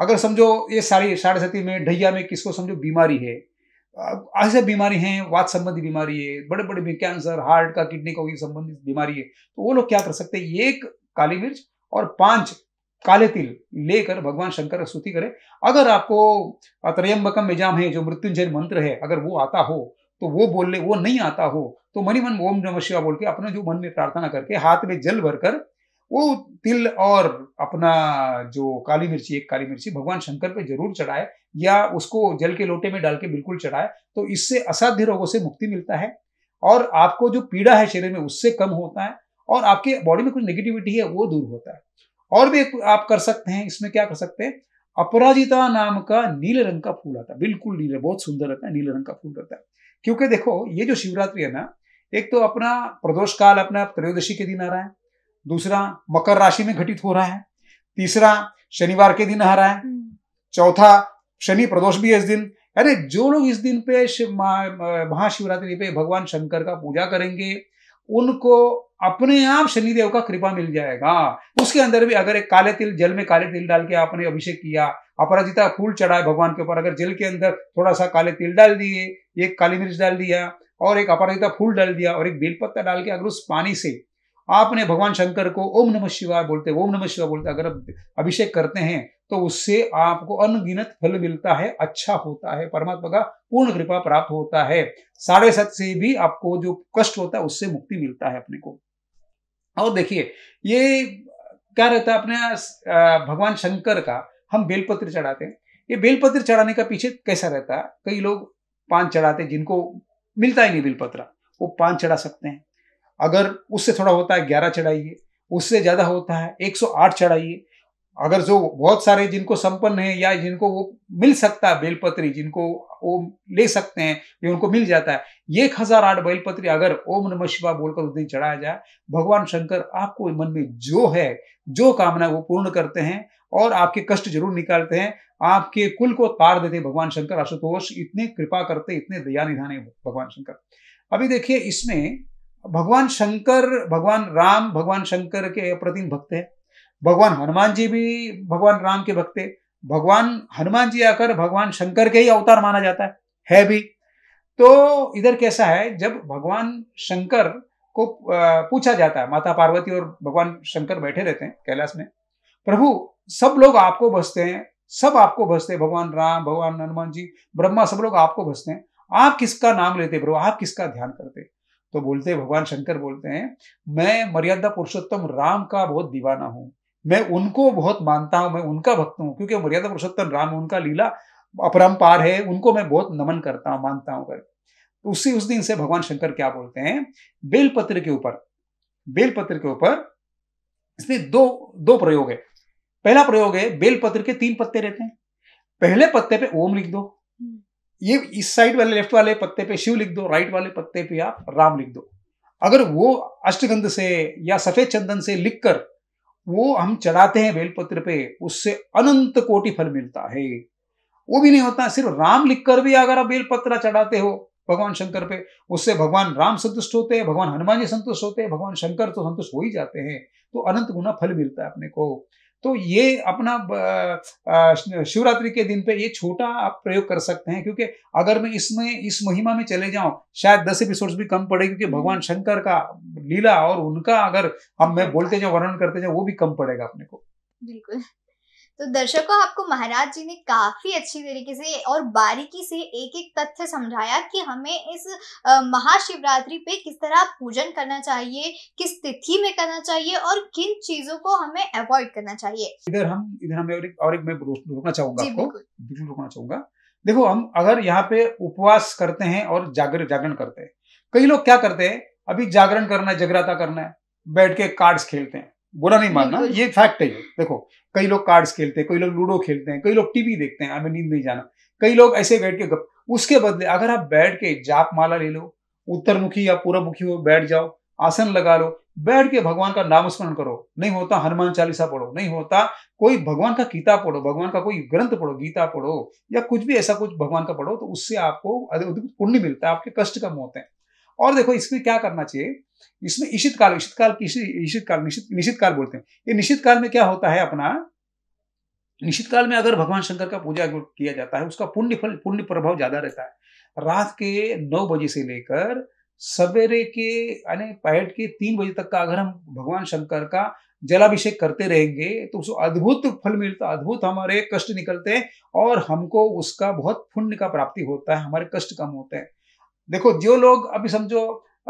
अगर समझो ये सारी साढ़े सती में ढैया में किसको समझो बीमारी है ऐसे बीमारी हैं वात संबंधी बीमारी है बड़े बड़े कैंसर हार्ट का किडनी का संबंधित बीमारी है तो वो लोग क्या कर सकते हैं एक काली मिर्च और पांच काले तिल लेकर भगवान शंकर स्तुति करें अगर आपको त्रयम्बकम में है जो मृत्युंजय मंत्र है अगर वो आता हो तो वो बोल ले वो नहीं आता हो तो मनी मन ओम नम शिवा बोल के अपने जो मन में प्रार्थना करके हाथ में जल भरकर वो तिल और अपना जो काली मिर्ची एक काली मिर्ची भगवान शंकर पे जरूर चढ़ाए या उसको जल के लोटे में डाल के बिल्कुल चढ़ाए तो इससे असाध्य रोगों से मुक्ति मिलता है और आपको जो पीड़ा है शरीर में उससे कम होता है और आपके बॉडी में कुछ नेगेटिविटी है वो दूर होता है और भी आप कर सकते हैं इसमें क्या कर सकते हैं अपराजिता नाम का नीले रंग का फूल आता है बिल्कुल नीले बहुत सुंदर रहता है नीले रंग का फूल रहता है क्योंकि देखो ये जो शिवरात्रि है ना एक तो अपना प्रदोष काल अपना त्रयोदशी के दिन आ रहा है दूसरा मकर राशि में घटित हो रहा है तीसरा शनिवार के दिन आ रहा है हम्म। चौथा शनि प्रदोष भी है इस दिन अरे जो लोग इस दिन पे महाशिवरात्रि पे भगवान शंकर का पूजा करेंगे उनको अपने आप शनिदेव का कृपा मिल जाएगा उसके अंदर भी अगर एक काले तिल जल में काले तिल डाल के आपने अभिषेक किया अपराजिता फूल चढ़ाए भगवान के ऊपर अगर जल के अंदर थोड़ा सा काले तिल डाल दिए एक काली मिर्च डाल दिया और एक अपराजिता फूल डाल दिया और एक बेलपत्ता डाल के अगर उस पानी से आपने भगवान शंकर को ओम नमः शिवाय बोलते ओम नमः शिवाय बोलते अगर अभिषेक करते हैं तो उससे आपको अनगिनत फल मिलता है अच्छा होता है परमात्मा का पूर्ण कृपा प्राप्त होता है साढ़े सात से भी आपको जो कष्ट होता है उससे मुक्ति मिलता है अपने को और देखिए ये क्या रहता है अपने भगवान शंकर का हम बेलपत्र चढ़ाते हैं ये बेलपत्र चढ़ाने का पीछे कैसा रहता है कई लोग पान चढ़ाते जिनको मिलता ही नहीं बेलपत्र वो पान चढ़ा सकते हैं अगर उससे थोड़ा होता है ग्यारह चढ़ाइए उससे ज़्यादा होता है एक सौ आठ चढ़ाइए अगर जो बहुत सारे जिनको संपन्न है या जिनको वो मिल सकता है बेलपत्री जिनको वो ले सकते हैं जो उनको मिल जाता है एक हजार आठ बेलपत्री अगर ओम नमः शिवा बोलकर उस दिन चढ़ाया जाए भगवान शंकर आपको मन में जो है जो कामना वो पूर्ण करते हैं और आपके कष्ट जरूर निकालते हैं आपके कुल को तार देते भगवान शंकर आशुतोष इतने कृपा करते इतने दया निधान है भगवान शंकर अभी देखिए इसमें भगवान शंकर भगवान राम भगवान शंकर के अप्रतिम भक्त है भगवान हनुमान जी भी भगवान राम के भक्त है भगवान हनुमान जी आकर भगवान शंकर के ही अवतार माना जाता है है भी तो इधर कैसा है जब भगवान शंकर को पूछा जाता है माता पार्वती और भगवान शंकर बैठे रहते हैं कैलाश में प्रभु सब लोग आपको बसते हैं सब आपको बसते हैं भगवान राम भगवान हनुमान जी ब्रह्मा सब लोग आपको बसते हैं आप किसका नाम लेते प्रभु आप किसका ध्यान करते हैं तो बोलते भगवान शंकर बोलते हैं मैं मर्यादा पुरुषोत्तम राम का बहुत दीवाना हूं मैं उनको बहुत मानता हूं मैं उनका भक्त हूँ क्योंकि मर्यादा पुरुषोत्तम राम उनका लीला अपरम्पार है उनको मैं बहुत नमन करता हूँ मानता हूं कर तो उसी उस दिन से भगवान शंकर क्या बोलते हैं बेलपत्र के ऊपर बेलपत्र के ऊपर इसमें दो दो प्रयोग है पहला प्रयोग है बेलपत्र के तीन पत्ते रहते हैं पहले पत्ते पे ओम लिख दो हम्म। ये इस साइड वाले लेफ्ट वाले पत्ते पे शिव लिख दो राइट वाले पत्ते पे आप राम लिख दो अगर वो अष्टगंध से या सफेद चंदन से लिख कर वो हम चढ़ाते हैं बेलपत्र पे उससे अनंत कोटि फल मिलता है वो भी नहीं होता सिर्फ राम लिखकर भी अगर आप बेलपत्र चढ़ाते हो भगवान शंकर पे उससे भगवान राम संतुष्ट होते हैं भगवान हनुमान जी संतुष्ट होते हैं भगवान शंकर तो संतुष्ट हो ही जाते हैं तो अनंत गुना फल मिलता है अपने को तो ये अपना शिवरात्रि के दिन पे ये छोटा आप प्रयोग कर सकते हैं क्योंकि अगर मैं इसमें इस महिमा में चले जाऊं शायद दस एपिसोड्स भी कम पड़े क्योंकि भगवान हम्म। शंकर का लीला और उनका अगर हम मैं बोलते जाऊं वर्णन करते जाऊं वो भी कम पड़ेगा अपने को बिल्कुल तो दर्शकों आपको महाराज जी ने काफी अच्छी तरीके से और बारीकी से एक एक तथ्य समझाया कि हमें इस महाशिवरात्रि पे किस तरह पूजन करना चाहिए किस तिथि में करना चाहिए और किन चीजों को हमें अवॉइड करना चाहिए इधर हम इधर हमें और एक, और एक मैं रोकना चाहूंगा आपको बिल्कुल रोकना चाहूंगा देखो हम अगर यहाँ पे उपवास करते हैं और जागर जागरण करते हैं कई लोग क्या करते हैं अभी जागरण करना है जगराता करना है बैठ के कार्ड्स खेलते हैं बुरा नहीं मानना ये फैक्ट है देखो कई लोग कार्ड्स खेलते हैं कई लोग लूडो खेलते हैं कई लोग टीवी देखते हैं हमें नींद नहीं जाना कई लोग ऐसे बैठ के गप उसके बदले अगर आप बैठ के जाप माला ले लो उत्तर मुखी या पूर्व मुखी हो बैठ जाओ आसन लगा लो बैठ के भगवान का नाम स्मरण करो नहीं होता हनुमान चालीसा पढ़ो नहीं होता कोई भगवान का किताब पढ़ो भगवान का कोई ग्रंथ पढ़ो गीता पढ़ो या कुछ भी ऐसा कुछ भगवान का पढ़ो तो उससे आपको पुण्य मिलता है आपके कष्ट कम होते हैं और देखो इसमें क्या करना चाहिए इसमें इशित काल इशित काल इशित काल निश्चित निश्चित काल बोलते हैं ये निश्चित काल में क्या होता है अपना निश्चित काल में अगर भगवान शंकर का पूजा किया जाता है उसका पुण्य फल पुण्य प्रभाव ज्यादा रहता है रात के नौ बजे से लेकर सवेरे के यानी पैठ के तीन बजे तक का अगर हम भगवान शंकर का जलाभिषेक करते रहेंगे तो उसको अद्भुत फल मिलता अद्भुत हमारे कष्ट निकलते हैं और हमको उसका बहुत पुण्य का प्राप्ति होता है हमारे कष्ट कम होते हैं देखो जो लोग अभी समझो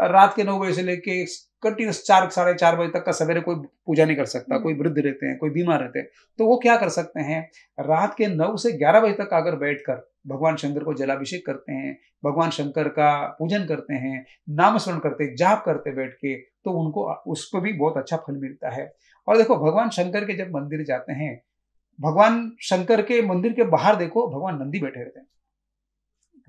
रात के नौ बजे से लेके कंटिन्यूस चार साढ़े चार बजे तक का सवेरे कोई पूजा नहीं कर सकता हम्म। कोई वृद्ध रहते हैं कोई बीमार रहते हैं तो वो क्या कर सकते हैं रात के नौ से ग्यारह बजे तक अगर बैठ कर भगवान शंकर को जलाभिषेक करते हैं भगवान शंकर का पूजन करते हैं नाम स्मरण करते जाप करते बैठ के तो उनको उस पर भी बहुत अच्छा फल मिलता है और देखो भगवान शंकर के जब मंदिर जाते हैं भगवान शंकर के मंदिर के बाहर देखो भगवान नंदी बैठे रहते हैं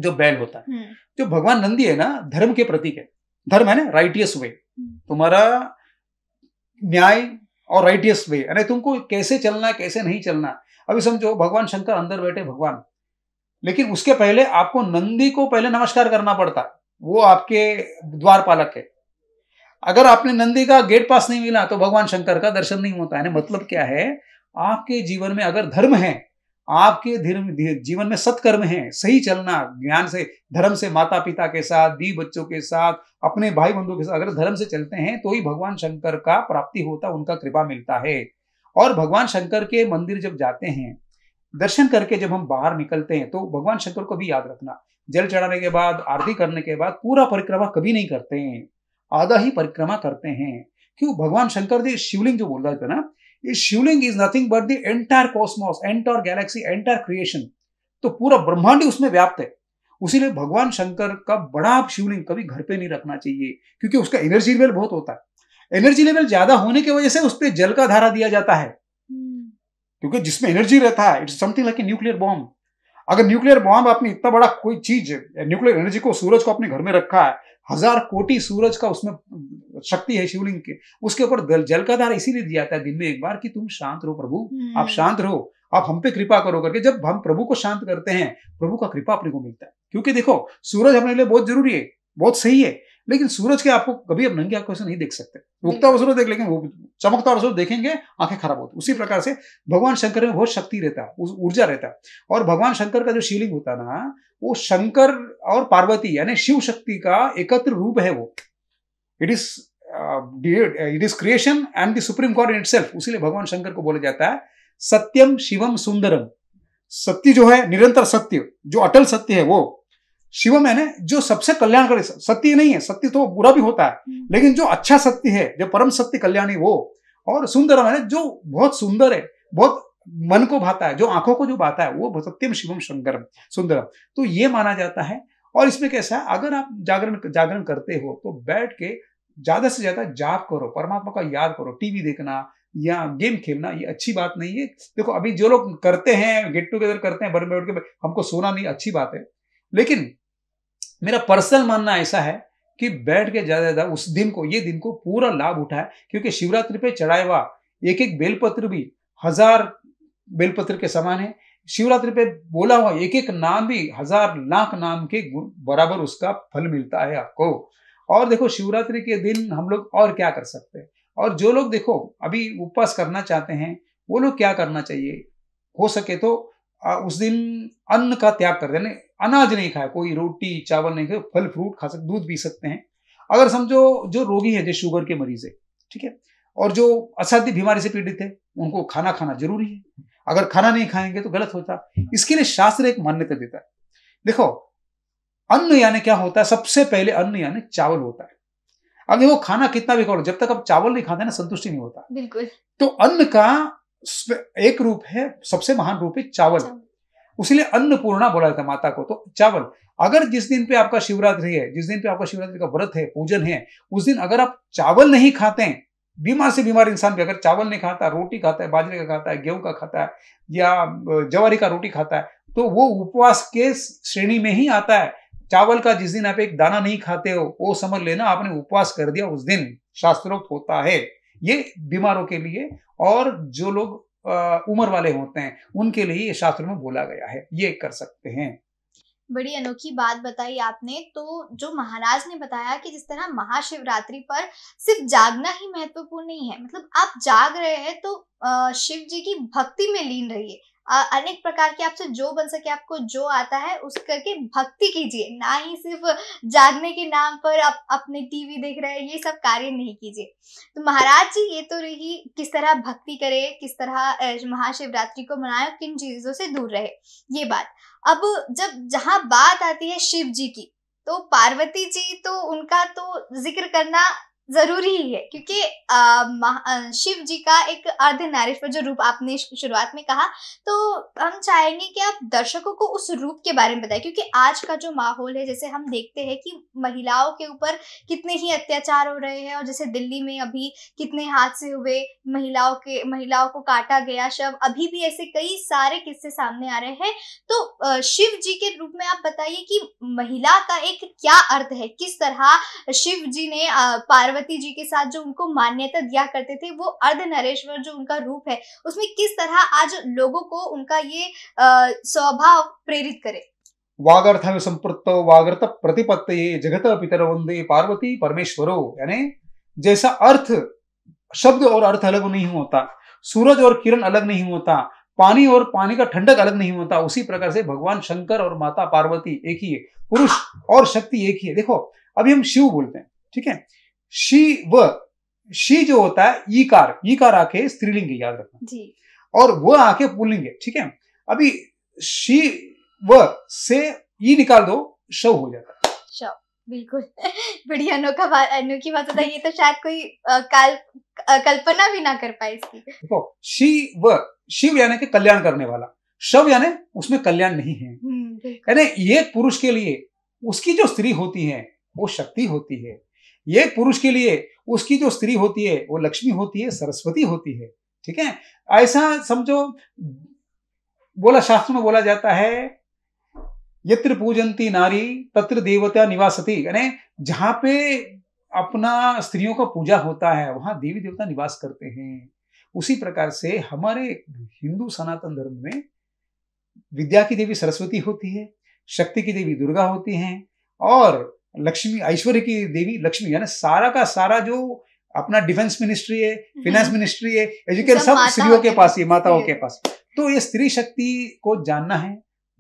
जो बैल होता है हम्म। जो भगवान नंदी है ना धर्म के प्रतीक है धर्म है ना राइटियस वे हम्म। तुम्हारा न्याय और राइटियस वे यानी तुमको कैसे चलना है कैसे नहीं चलना अभी समझो भगवान शंकर अंदर बैठे भगवान लेकिन उसके पहले आपको नंदी को पहले नमस्कार करना पड़ता वो आपके द्वारपालक है अगर आपने नंदी का गेट पास नहीं मिला तो भगवान शंकर का दर्शन नहीं होता है मतलब क्या है आपके जीवन में अगर धर्म है आपके धर्म जीवन में सत्कर्म है सही चलना ज्ञान से धर्म से माता पिता के साथ दी बच्चों के साथ अपने भाई बंधु के साथ अगर धर्म से चलते हैं तो ही भगवान शंकर का प्राप्ति होता उनका कृपा मिलता है और भगवान शंकर के मंदिर जब जाते हैं दर्शन करके जब हम बाहर निकलते हैं तो भगवान शंकर को भी याद रखना जल चढ़ाने के बाद आरती करने के बाद पूरा परिक्रमा कभी नहीं करते हैं आधा ही परिक्रमा करते हैं क्यों भगवान शंकर जी शिवलिंग जो बोल रहा था ना इस शिवलिंग is nothing but the entire cosmos entire galaxy entire creation तो पूरा ब्रह्मांड ही उसमें व्याप्त है उसीलिए भगवान शंकर का बड़ा शिवलिंग कभी घर पे नहीं रखना चाहिए क्योंकि उसका एनर्जी लेवल बहुत होता है एनर्जी लेवल ज्यादा होने की वजह से उस पर जल का धारा दिया जाता है हम्म। क्योंकि जिसमें एनर्जी रहता है it's something like a nuclear bomb अगर न्यूक्लियर बॉम्ब आपने इतना बड़ा कोई चीज न्यूक्लियर एनर्जी को सूरज को अपने घर में रखा है हजार कोटि सूरज का उसमें शक्ति है शिवलिंग के उसके ऊपर जल का दान इसीलिए दिया जाता है दिन में एक बार कि तुम शांत रहो प्रभु आप हम्म। शांत रहो आप हम पे कृपा करो करके जब हम प्रभु को शांत करते हैं प्रभु का कृपा अपने को मिलता है क्योंकि देखो सूरज हमारे लिए बहुत जरूरी है बहुत सही है लेकिन सूरज के आपको कभी आप नंगी आंखों से नहीं देख सकते उगता हुआ सूरज देख लेकिन वो चमकता हुआ सूरज देखेंगे आंखें खराब होती उसी प्रकार से भगवान शंकर में बहुत शक्ति रहता है ऊर्जा रहता है और भगवान शंकर का जो शिवलिंग होता है ना वो शंकर और पार्वती यानी शिव शक्ति का एकत्र रूप है वो it is it is creation and the supreme god in it उसीलिए भगवान शंकर को बोला जाता है सत्यम शिवम सुंदरम सत्य जो है निरंतर सत्य जो अटल सत्य है वो शिवम है ना जो सबसे कल्याणकारी सत्य नहीं है सत्य तो बुरा भी होता है हम्म। लेकिन जो अच्छा सत्य है जो परम सत्य कल्याणी वो और सुंदरम है ना जो बहुत सुंदर है बहुत मन को भाता है जो आंखों को जो भाता है वो सत्यम शिवम शंकरम सुंदरम तो ये माना जाता है और इसमें कैसा है अगर आप जागरण जागरण करते हो तो बैठ के ज्यादा से ज्यादा जाप करो परमात्मा का याद करो टीवी देखना या गेम खेलना ये अच्छी बात नहीं है देखो अभी जो लोग करते हैं गेट टुगेदर करते हैं बड़े के हमको सोना नहीं अच्छी बात है लेकिन मेरा पर्सनल मानना ऐसा है कि बैठ के ज़्यादा ज़्यादा उस दिन को ये दिन को पूरा लाभ उठाए क्योंकि शिवरात्रि पे चढ़ाया हुआ एक एक बेलपत्र भी हजार बेलपत्र के समान है शिवरात्रि पे बोला हुआ एक एक नाम भी हजार लाख नाम के बराबर उसका फल मिलता है आपको और देखो शिवरात्रि के दिन हम लोग और क्या कर सकते हैं और जो लोग देखो अभी उपवास करना चाहते हैं वो लोग क्या करना चाहिए हो सके तो उस दिन अन्न का त्याग कर देने अनाज नहीं खाए कोई रोटी चावल नहीं खाए फल फ्रूट खा सकते दूध पी सकते हैं अगर समझो जो रोगी है जो शुगर के मरीज है ठीक है और जो असाध्य बीमारी से पीड़ित है उनको खाना खाना जरूरी है अगर खाना नहीं खाएंगे तो गलत होता इसके लिए शास्त्र एक मान्यता देता है देखो अन्न यानी क्या होता है सबसे पहले अन्न यानी चावल होता है अगर वो खाना कितना भी खाओ जब तक आप चावल नहीं खाते ना संतुष्टि नहीं होता बिल्कुल तो अन्न का एक रूप है सबसे महान रूप है चावल, चावल। उसीलिए अन्नपूर्णा बोला जाता है माता को तो चावल अगर जिस दिन पे आपका शिवरात्रि है जिस दिन पे आपका शिवरात्रि का व्रत है पूजन है उस दिन अगर आप चावल नहीं खाते हैं बीमार से बीमार इंसान भी अगर चावल नहीं खाता रोटी खाता है बाजरे का खाता है गेहूं का खाता है या जवारी का रोटी खाता है तो वो उपवास के श्रेणी में ही आता है चावल का जिस दिन आप एक दाना नहीं खाते हो वो समझ लेना आपने उपवास कर दिया उस दिन शास्त्रोक्त होता है ये बीमारों के लिए और जो लोग उम्र वाले होते हैं उनके लिए ये शास्त्र में बोला गया है ये कर सकते हैं बड़ी अनोखी बात बताई आपने तो जो महाराज ने बताया कि जिस तरह महाशिवरात्रि पर सिर्फ जागना ही महत्वपूर्ण नहीं है मतलब आप जाग रहे हैं तो शिव जी की भक्ति में लीन रहिए अनेक प्रकार के आपसे जो बन सके आपको जो आता है उस करके भक्ति कीजिए ना ही सिर्फ जागने के नाम पर आप अपने टीवी देख रहे हैं ये सब कार्य नहीं कीजिए तो महाराज जी ये तो रही किस तरह भक्ति करे किस तरह महाशिवरात्रि को मनाए किन चीजों से दूर रहे ये बात अब जब जहां बात आती है शिव जी की तो पार्वती जी तो उनका तो जिक्र करना जरूरी ही है क्योंकि शिव जी का एक अर्ध नारेश्वर जो रूप आपने शुरुआत में कहा तो हम चाहेंगे कि आप दर्शकों को उस रूप के बारे में बताएं क्योंकि आज का जो माहौल है जैसे हम देखते हैं कि महिलाओं के ऊपर कितने ही अत्याचार हो रहे हैं और जैसे दिल्ली में अभी कितने हादसे हुए महिलाओं के महिलाओं को काटा गया शव अभी भी ऐसे कई सारे किस्से सामने आ रहे हैं तो शिव जी के रूप में आप बताइए कि महिला का एक क्या अर्थ है किस तरह शिव जी ने पार्वती पार्वती जी के साथ जो उनको मान्यता दिया करते थे वो अर्ध नरेश्वर जो उनका रूप है उसमें किस तरह आज लोगों को उनका ये स्वभाव प्रेरित करे वागर्थव संप्रत वागर्थ प्रतिपत्त जगत पितर वंदे पार्वती परमेश्वरो यानी जैसा अर्थ शब्द और अर्थ अलग नहीं होता सूरज और किरण अलग नहीं होता पानी और पानी का ठंडक अलग नहीं होता उसी प्रकार से भगवान शंकर और माता पार्वती एक ही है पुरुष और शक्ति एक ही है देखो अभी हम शिव बोलते हैं ठीक है शी व शी जो होता है ई कार ई कार आके स्त्रीलिंग याद रखना जी और वह आके पुलिंग है ठीक है अभी शी व से ई e निकाल दो शव हो जाता है शव बिल्कुल बड़ी अनोखा बात अनोखी बात होता है ये तो शायद कोई काल कल्पना भी ना कर पाए इसकी देखो व शिव यानी कि कल्याण करने वाला शव यानी उसमें कल्याण नहीं है यानी हम्म, ये पुरुष के लिए उसकी जो स्त्री होती है वो शक्ति होती है ये पुरुष के लिए उसकी जो स्त्री होती है वो लक्ष्मी होती है सरस्वती होती है ठीक है ऐसा समझो बोला शास्त्र में बोला जाता है यत्र पूजंती नारी तत्र देवता निवासती यानी जहां पे अपना स्त्रियों का पूजा होता है वहां देवी देवता निवास करते हैं उसी प्रकार से हमारे हिंदू सनातन धर्म में विद्या की देवी सरस्वती होती है शक्ति की देवी दुर्गा होती हैं और लक्ष्मी ऐश्वर्य की देवी लक्ष्मी है ना सारा का सारा जो अपना डिफेंस मिनिस्ट्री है फिनेंस हम्म। मिनिस्ट्री है एजुकेशन सब स्त्रियों के पास ही माताओं के पास तो ये स्त्री शक्ति को जानना है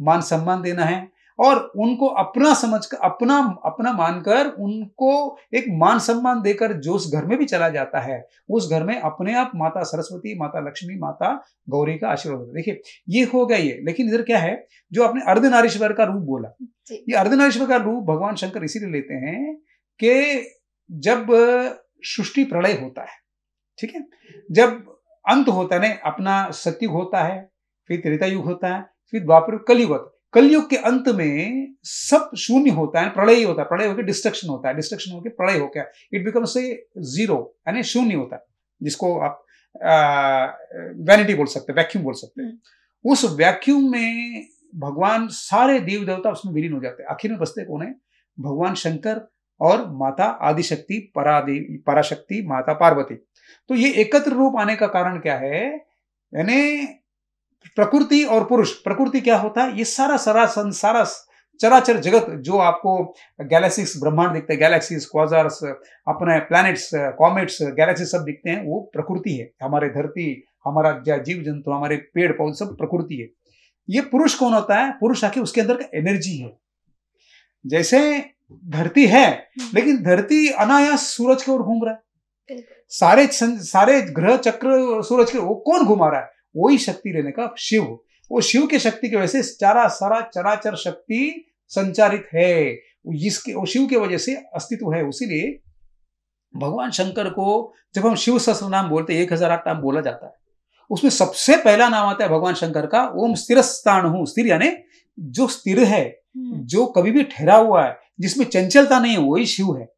मान सम्मान देना है और उनको अपना समझकर अपना अपना मानकर उनको एक मान सम्मान देकर जो उस घर में भी चला जाता है उस घर में अपने आप माता सरस्वती माता लक्ष्मी माता गौरी का आशीर्वाद देखिए ये हो गया ये लेकिन इधर क्या है जो आपने अर्धनारीश्वर का रूप बोला ये अर्धनारीश्वर का रूप भगवान शंकर इसीलिए लेते हैं कि जब सृष्टि प्रलय होता है ठीक है जब अंत होता है ना अपना सत्युग होता है फिर त्रेता युग होता है फिर द्वापर कलयुग होता है कलयुग के अंत में सब शून्य होता है प्रलय होता है प्रलय होकर डिस्ट्रक्शन होता है डिस्ट्रक्शन होकर प्रलय हो गया इट बिकम्स ए जीरो यानी शून्य होता है जिसको आप वैनिटी बोल सकते हैं वैक्यूम बोल सकते हैं हम्म। उस वैक्यूम में भगवान सारे देव देवता उसमें विलीन हो जाते हैं आखिर में बसते कौन है भगवान शंकर और माता आदिशक्ति परादेवी पराशक्ति माता पार्वती तो ये एकत्र रूप आने का कारण क्या है यानी प्रकृति और पुरुष प्रकृति क्या होता है ये सारा सारा सारा चराचर जगत जो आपको गैलेक्सीज ब्रह्मांड दिखते हैं गैलेक्सीज क्वाजार्स अपने प्लैनेट्स कॉमेट्स गैलेक्सी सब दिखते हैं वो प्रकृति है हमारे धरती हमारा जीव जंतु हमारे पेड़ पौधे सब प्रकृति है ये पुरुष कौन होता है पुरुष आके उसके अंदर का एनर्जी है जैसे धरती है हम्म। लेकिन धरती अनायास सूरज की ओर घूम रहा है सारे सारे ग्रह चक्र सूरज के वो कौन घुमा रहा है वही शक्ति रहने का शिव वो शिव के शक्ति की वजह से सारा सारा चराचर शक्ति संचारित है जिसके शिव के वजह से अस्तित्व है उसीलिए भगवान शंकर को जब हम शिव सहस्र नाम बोलते हैं एक हजार आठ नाम बोला जाता है उसमें सबसे पहला नाम आता है भगवान शंकर का ओम स्थिर स्थान हूं स्थिर यानी जो स्थिर है हम्म। जो कभी भी ठहरा हुआ है जिसमें चंचलता नहीं है वही शिव है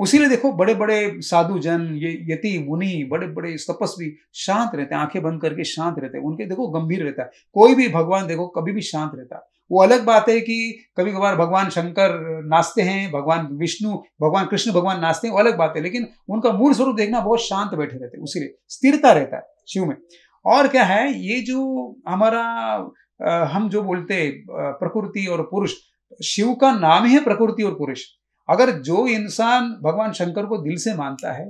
उसी ने देखो बड़े बड़े साधु जन ये यति मुनि बड़े बड़े तपस्वी शांत रहते हैं आंखें बंद करके शांत रहते हैं उनके देखो गंभीर रहता है कोई भी भगवान देखो कभी भी शांत रहता है वो अलग बात है कि कभी कभार भगवान शंकर नाचते हैं भगवान विष्णु भगवान कृष्ण भगवान नाचते हैं वो अलग बात है लेकिन उनका मूल स्वरूप देखना बहुत शांत बैठे रहते हैं उसी स्थिरता रहता है शिव में और क्या है ये जो हमारा हम जो बोलते प्रकृति और पुरुष शिव का नाम ही है प्रकृति और पुरुष अगर जो इंसान भगवान शंकर को दिल से मानता है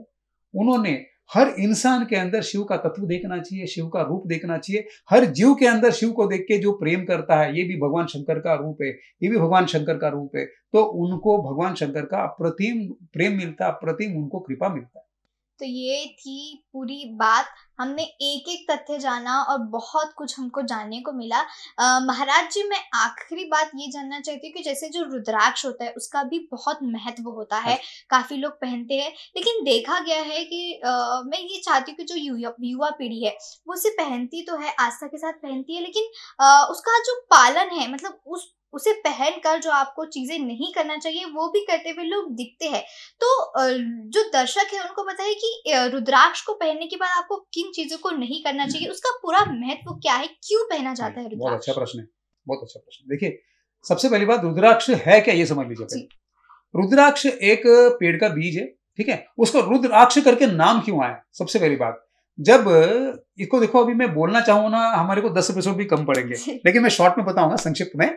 उन्होंने हर इंसान के अंदर शिव का तत्व देखना चाहिए शिव का रूप देखना चाहिए हर जीव के अंदर शिव को देख के जो प्रेम करता है ये भी भगवान शंकर का रूप है ये भी भगवान शंकर का रूप है तो उनको भगवान शंकर का अप्रतिम प्रेम मिलता अप्रतिम उनको कृपा मिलता है तो ये थी पूरी बात हमने एक एक तथ्य जाना और बहुत कुछ हमको जानने को मिला महाराज जी मैं आखिरी बात ये जानना चाहती हूँ कि जैसे जो रुद्राक्ष होता है उसका भी बहुत महत्व होता है अच्छा। काफ़ी लोग पहनते हैं लेकिन देखा गया है कि आ, मैं ये चाहती हूँ कि जो युवा युवा पीढ़ी है वो उसे पहनती तो है आस्था के साथ पहनती है लेकिन आ, उसका जो पालन है मतलब उस उसे पहन कर जो आपको चीजें नहीं करना चाहिए वो भी करते हुए लोग दिखते हैं तो जो दर्शक है उनको पता है कि रुद्राक्ष को पहनने के बाद आपको किन चीजों को नहीं करना चाहिए उसका पूरा महत्व क्या है क्यों पहना जाता अच्छा है बहुत अच्छा प्रश्न है बहुत अच्छा प्रश्न देखिए सबसे पहली बात रुद्राक्ष है क्या ये समझ लीजिए रुद्राक्ष एक पेड़ का बीज है ठीक है उसको रुद्राक्ष करके नाम क्यों आया सबसे पहली बात जब इसको देखो अभी मैं बोलना चाहूंगा ना हमारे को दस एपिसोड भी कम पड़ेंगे लेकिन मैं शॉर्ट में बताऊंगा संक्षिप्त में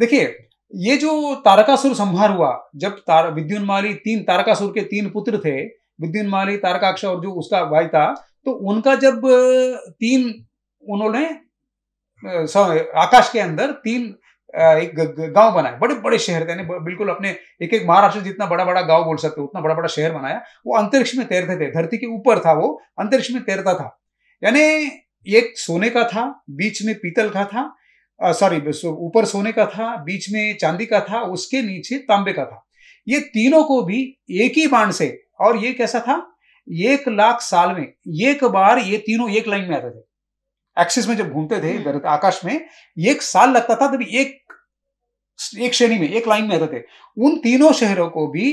देखिए ये जो तारकासुर संहार हुआ जब तार विद्युन्माली तीन तारकासुर के तीन पुत्र थे विद्युन्माली तारकाक्ष और जो उसका भाई था तो उनका जब तीन उन्होंने आकाश के अंदर तीन एक गांव बनाए बड़े बड़े शहर थे बिल्कुल अपने एक एक महाराष्ट्र जितना बड़ा बड़ा गांव बोल सकते उतना बड़ा बड़ा शहर बनाया वो अंतरिक्ष में तैरते थे धरती के ऊपर था वो अंतरिक्ष में तैरता था यानी एक सोने का था बीच में पीतल का था सॉरी ऊपर सोने का था बीच में चांदी का था उसके नीचे तांबे का था ये तीनों को भी एक ही बाण से और ये कैसा था एक लाख साल में एक बार ये तीनों एक लाइन में आते थे एक्सिस में जब घूमते थे हम्म। आकाश में एक साल लगता था तभी एक एक श्रेणी में एक लाइन में रहते थे उन तीनों शहरों को भी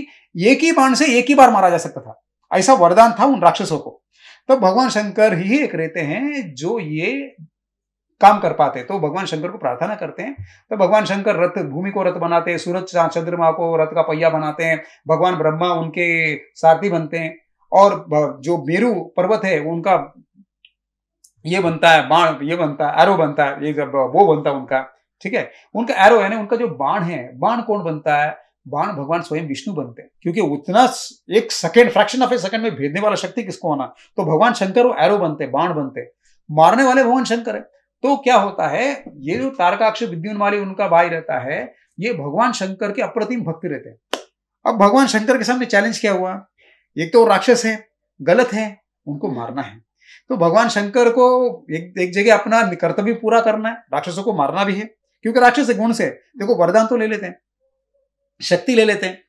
एक ही बाण से एक ही बार मारा जा सकता था ऐसा वरदान था उन राक्षसों को तो भगवान शंकर ही एक रहते हैं जो ये काम कर पाते तो भगवान शंकर को प्रार्थना करते हैं तो भगवान शंकर रथ भूमि को रथ बनाते हैं सूरज चंद्रमा को रथ का पहिया बनाते हैं भगवान ब्रह्मा उनके सारथी बनते हैं और जो मेरु पर्वत है उनका ये बनता है बाण ये बनता है एरो बनता है ये जब वो बनता है उनका ठीक है उनका एरो यानी उनका जो बाण है बाण कौन बनता है बाण भगवान स्वयं विष्णु बनते हैं क्योंकि उतना एक second fraction of a second में भेजने वाला शक्ति किसको होना तो भगवान शंकर वो एरो बनते बाण बनते मारने वाले भगवान शंकर है तो क्या होता है ये जो तारकाक्ष विद्युन वाले उनका भाई रहता है ये भगवान शंकर के अप्रतिम भक्त रहते हैं अब भगवान शंकर के सामने चैलेंज क्या हुआ एक तो राक्षस है गलत है उनको मारना है तो भगवान शंकर को एक एक जगह अपना कर्तव्य पूरा करना है राक्षसों को मारना भी है क्योंकि राक्षस गुण से देखो वरदान तो ले लेते हैं शक्ति ले लेते हैं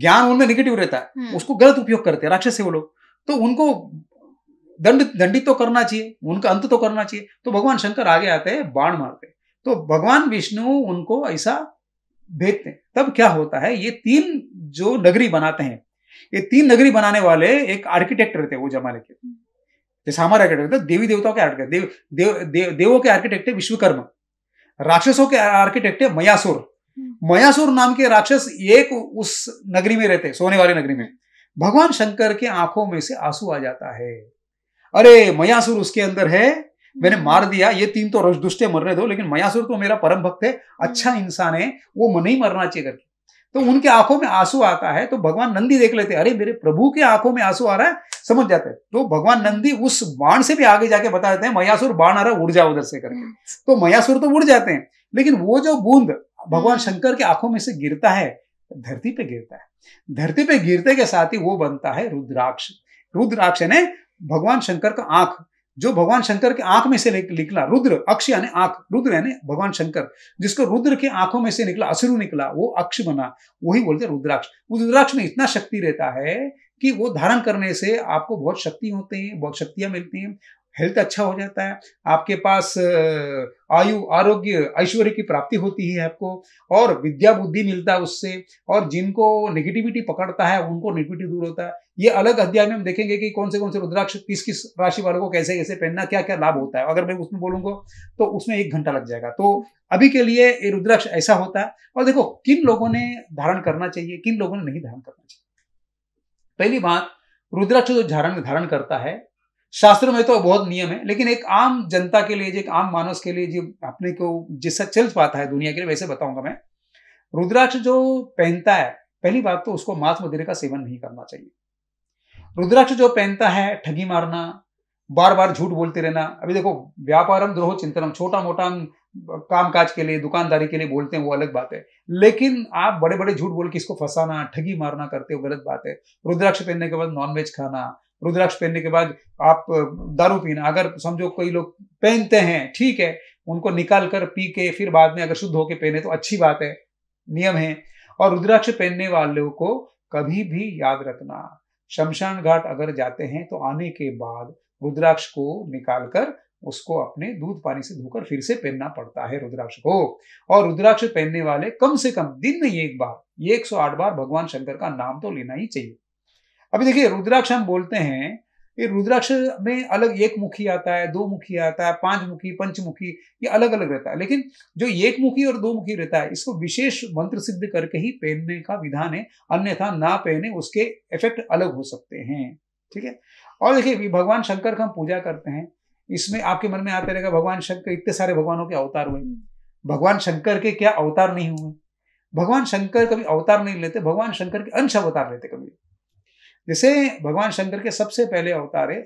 ज्ञान उनमें निगेटिव रहता है हम्म। उसको गलत उपयोग करते हैं राक्षस है वो लोग तो उनको दंड दंडित तो करना चाहिए उनका अंत तो करना चाहिए तो भगवान शंकर आगे आते हैं बाण मारते हैं तो भगवान विष्णु उनको ऐसा भेजते हैं तब क्या होता है ये तीन जो नगरी बनाते हैं ये तीन नगरी बनाने वाले एक आर्किटेक्ट रहते हैं वो जमाने के जैसे हमारे आर्किटेक्ट देवी देवताओं के आर्किटेक्ट देव, देव, देव, देवों के आर्किटेक्ट है विश्वकर्म राक्षसों के आर्किटेक्ट है मयासुर हम्म। मयासुर नाम के राक्षस एक उस नगरी में रहते सोने वाली नगरी में भगवान शंकर के आंखों में से आंसू आ जाता है अरे मयासुर उसके अंदर है मैंने हम्म। मार दिया ये तीन तो रजदुष्टे मर मरने दो लेकिन मयासुर तो मेरा परम भक्त है हम्म। अच्छा इंसान है वो नहीं मरना चाहिए करके तो उनके आंखों में आंसू आता है तो भगवान नंदी देख लेते अरे मेरे प्रभु के आंखों में आंसू आ रहा है समझ जाते हैं तो भगवान नंदी उस बाण से भी आगे जाके बता देते हैं मयासुर बाण आ रहा उड़ जाओ उधर से करके हम्म। तो मयासुर तो उड़ जाते हैं लेकिन वो जो बूंद भगवान शंकर के आंखों में से गिरता है धरती पे गिरता है धरती पे गिरते के साथ ही वो बनता है रुद्राक्ष रुद्राक्ष ने भगवान शंकर का आंख जो भगवान शंकर के आंख में से निकला रुद्र अक्ष यानी आंख रुद्र यानी भगवान शंकर जिसको रुद्र के आंखों में से निकला असुरु निकला वो अक्ष बना वही बोलते रुद्राक्ष उस रुद्राक्ष में इतना शक्ति रहता है कि वो धारण करने से आपको बहुत शक्ति होते हैं बहुत शक्तियां मिलती हैं हेल्थ अच्छा हो जाता है आपके पास आयु आरोग्य ऐश्वर्य की प्राप्ति होती है आपको और विद्या बुद्धि मिलता है उससे और जिनको नेगेटिविटी पकड़ता है उनको नेगेटिविटी दूर होता है ये अलग अध्याय में हम देखेंगे कि कौन से कौन से रुद्राक्ष किस किस राशि वालों को कैसे कैसे पहनना क्या क्या लाभ होता है अगर मैं उसमें बोलूंगा तो उसमें एक घंटा लग जाएगा तो अभी के लिए ये रुद्राक्ष ऐसा होता है और देखो किन लोगों ने धारण करना चाहिए किन लोगों ने नहीं धारण करना चाहिए पहली बात रुद्राक्ष जो धारण धारण करता है शास्त्र में तो बहुत नियम है लेकिन एक आम जनता के लिए एक आम मानस के लिए जो अपने को जिससे चल पाता है दुनिया के लिए वैसे बताऊंगा मैं रुद्राक्ष जो पहनता है पहली बात तो उसको मांस मदिरे का सेवन नहीं करना चाहिए रुद्राक्ष जो पहनता है ठगी मारना बार बार झूठ बोलते रहना अभी देखो व्यापारम द्रोह चिंतनम छोटा मोटा काम काज के लिए दुकानदारी के लिए बोलते हैं वो अलग बात है लेकिन आप बड़े बड़े झूठ बोल के इसको फंसाना ठगी मारना करते हो गलत बात है रुद्राक्ष पहनने के बाद नॉनवेज खाना रुद्राक्ष पहनने के बाद आप दारू पीना अगर समझो कई लोग पहनते हैं ठीक है उनको निकाल कर पी के फिर बाद में अगर शुद्ध होके पहने तो अच्छी बात है नियम है और रुद्राक्ष पहनने वालों को कभी भी याद रखना शमशान घाट अगर जाते हैं तो आने के बाद रुद्राक्ष को निकाल कर उसको अपने दूध पानी से धोकर फिर से पहनना पड़ता है रुद्राक्ष को और रुद्राक्ष पहनने वाले कम से कम दिन में एक बार एक सौ आठ बार भगवान शंकर का नाम तो लेना ही चाहिए अभी देखिए रुद्राक्ष हम बोलते हैं ये रुद्राक्ष में अलग एक मुखी आता है दो मुखी आता है पांच मुखी पंचमुखी ये अलग अलग रहता है लेकिन जो एक मुखी और दो मुखी रहता है इसको विशेष मंत्र सिद्ध करके ही पहनने का विधान है अन्यथा ना पहने उसके इफेक्ट अलग हो सकते हैं ठीक है और देखिए भगवान शंकर का हम पूजा करते हैं इसमें आपके मन में आते रहेगा भगवान शंकर इतने सारे भगवानों के अवतार हुए भगवान शंकर के क्या अवतार नहीं हुए भगवान शंकर कभी अवतार नहीं लेते भगवान शंकर के अंश अवतार लेते कभी जैसे भगवान शंकर के सबसे पहले अवतार है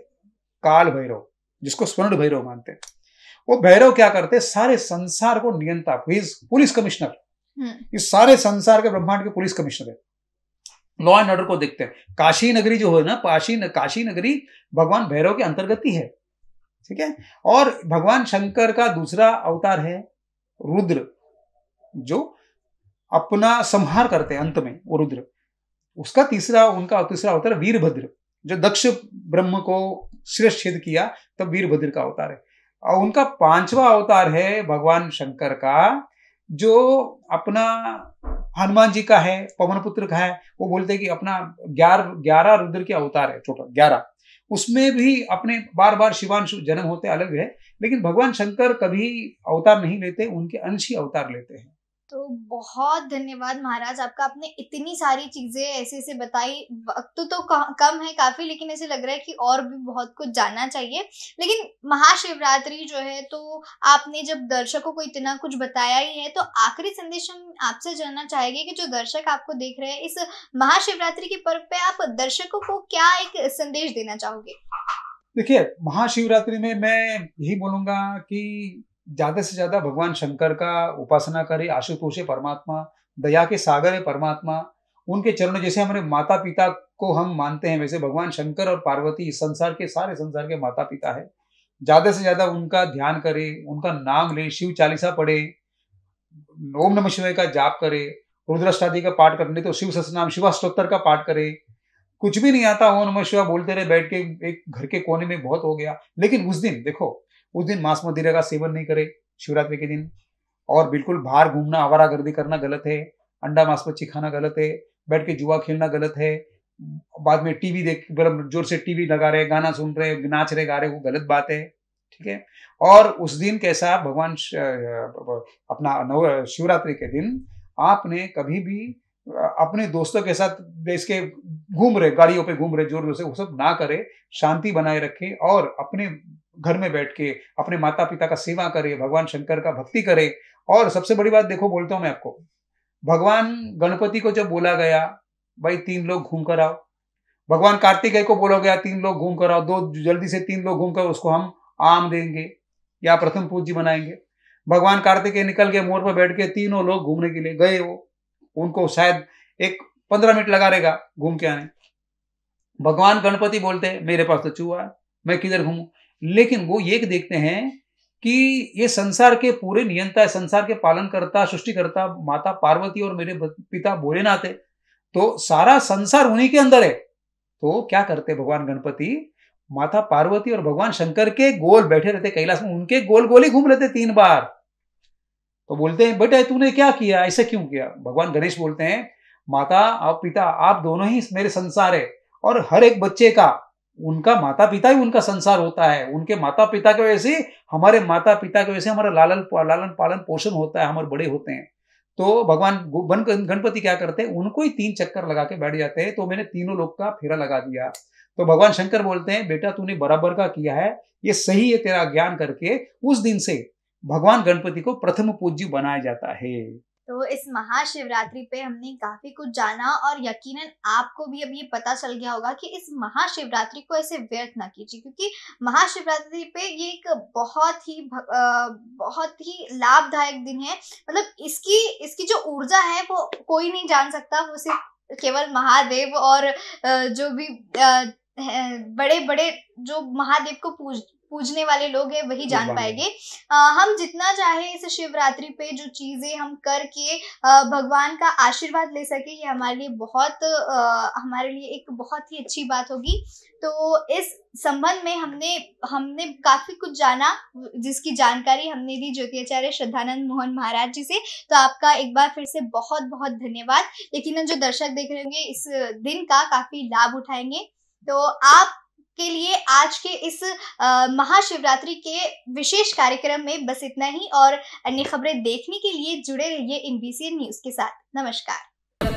काल भैरव जिसको स्वर्ण भैरव मानते हैं वो भैरव क्या करते सारे संसार को नियंता पुलिस कमिश्नर हम्म। इस सारे संसार के ब्रह्मांड के पुलिस कमिश्नर है लॉ एंड ऑर्डर को देखते हैं काशी नगरी जो है ना काशी काशी नगरी भगवान भैरव के अंतर्गत ही है ठीक है और भगवान शंकर का दूसरा अवतार है रुद्र जो अपना संहार करते हैं अंत में वो रुद्र उसका तीसरा उनका तीसरा अवतार वीरभद्र जो दक्ष ब्रह्म को शिरच्छेद किया तब वीरभद्र का अवतार है और उनका पांचवा अवतार है भगवान शंकर का जो अपना हनुमान जी का है पवन पुत्र का है वो बोलते हैं कि अपना ग्यारह ग्यारह रुद्र के अवतार है छोटा ग्यारह उसमें भी अपने बार बार शिवांशु जन्म होते अलग है लेकिन भगवान शंकर कभी अवतार नहीं लेते उनके अंश ही अवतार लेते हैं तो बहुत धन्यवाद महाराज आपका आपने इतनी सारी चीज़ें ऐसे ऐसे बताई वक्त तो कम है काफ़ी लेकिन ऐसे लग रहा है कि और भी बहुत कुछ जानना चाहिए लेकिन महाशिवरात्रि जो है तो आपने जब दर्शकों को इतना कुछ बताया ही है तो आखिरी संदेश हम आपसे जानना चाहेंगे कि जो दर्शक आपको देख रहे हैं इस महाशिवरात्रि के पर्व पे आप दर्शकों को क्या एक संदेश देना चाहोगे देखिए महाशिवरात्रि में मैं यही बोलूंगा कि ज्यादा से ज्यादा भगवान शंकर का उपासना करें आशुतोष परमात्मा दया के सागर है परमात्मा उनके चरणों जैसे हमारे माता पिता को हम मानते हैं वैसे भगवान शंकर और पार्वती संसार के सारे संसार के माता पिता है ज्यादा से ज्यादा उनका ध्यान करे उनका नाम ले शिव चालीसा पढ़े ओम नमः शिवाय का जाप करे रुद्राष्टादी का पाठ करने तो शिव सस्नाम शिवाष्टोत्तर का पाठ करे कुछ भी नहीं आता ओम नमः शिवा बोलते रहे बैठ के एक घर के कोने में बहुत हो गया लेकिन उस दिन देखो उस दिन मांस मदिरा का सेवन नहीं करे शिवरात्रि के दिन और बिल्कुल बाहर घूमना आवारा गर्दी करना गलत है अंडा मांस मच्छी खाना गलत है बैठ के जुआ खेलना गलत है बाद में टीवी देख मतलब जोर से टीवी लगा रहे गाना सुन रहे नाच रहे गा रहे वो गलत बात है ठीक है और उस दिन कैसा भगवान अपना नव शिवरात्रि के दिन आपने कभी भी अपने दोस्तों के साथ देश के घूम रहे गाड़ियों पे घूम रहे जोर जोर से वो सब ना करे शांति बनाए रखे और अपने घर में बैठ के अपने माता पिता का सेवा करे भगवान शंकर का भक्ति करे और सबसे बड़ी बात देखो बोलता हूँ मैं आपको भगवान गणपति को जब बोला गया भाई तीन लोग घूम कर आओ भगवान कार्तिकेय को बोला गया तीन लोग घूम कर आओ दो जल्दी से तीन लोग घूम कर उसको हम आम देंगे या प्रथम पूज्य बनाएंगे भगवान कार्तिकेय निकल के मोर पर बैठ के तीनों लोग घूमने के लिए गए वो उनको शायद एक पंद्रह मिनट लगा रहेगा घूम के आने भगवान गणपति बोलते मेरे पास तो चूहा है मैं किधर घूमू लेकिन वो ये देखते हैं कि ये संसार के पूरे नियंता है संसार के पालन करता सृष्टि करता माता पार्वती और मेरे पिता भोलेनाथ है तो सारा संसार उन्हीं के अंदर है तो क्या करते भगवान गणपति माता पार्वती और भगवान शंकर के गोल बैठे रहते कैलाश में उनके गोल गोल ही घूम लेते तीन बार तो बोलते हैं बेटा तूने क्या किया ऐसे क्यों किया भगवान गणेश बोलते हैं माता और पिता आप दोनों ही मेरे संसार है और हर एक बच्चे का उनका माता पिता ही उनका संसार होता है उनके माता पिता के वजह से हमारे माता पिता के वजह से हमारा लालन लालन पालन पोषण होता है हमारे बड़े होते हैं तो भगवान गणपति क्या करते हैं उनको ही तीन चक्कर लगा के बैठ जाते हैं तो मैंने तीनों लोग का फेरा लगा दिया तो भगवान शंकर बोलते हैं बेटा तूने बराबर का किया है ये सही है तेरा ज्ञान करके उस दिन से भगवान गणपति को प्रथम पूज्य बनाया जाता है तो इस महाशिवरात्रि पे हमने काफी कुछ जाना और यकीनन आपको भी अब ये पता चल गया होगा कि इस महाशिवरात्रि को ऐसे व्यर्थ ना कीजिए क्योंकि महाशिवरात्रि पे ये एक बहुत ही बहुत ही लाभदायक दिन है मतलब इसकी इसकी जो ऊर्जा है वो कोई नहीं जान सकता वो सिर्फ केवल महादेव और जो भी बड़े बड़े जो महादेव को पूज पूजने वाले लोग हैं वही जान पाएंगे हम जितना चाहे इस शिवरात्रि पे जो चीजें हम करके भगवान का आशीर्वाद ले सके ये हमारे लिए बहुत हमारे लिए एक बहुत ही अच्छी बात होगी तो इस संबंध में हमने हमने काफी कुछ जाना जिसकी जानकारी हमने दी ज्योतिचार्य श्रद्धानंद मोहन महाराज जी से तो आपका एक बार फिर से बहुत बहुत धन्यवाद यकीनन जो दर्शक देख रहे होंगे इस दिन का काफी लाभ उठाएंगे तो आप के लिए आज के इस महाशिवरात्रि के विशेष कार्यक्रम में बस इतना ही और अन्य खबरें देखने के लिए जुड़े रहिए इन बी न्यूज के साथ नमस्कार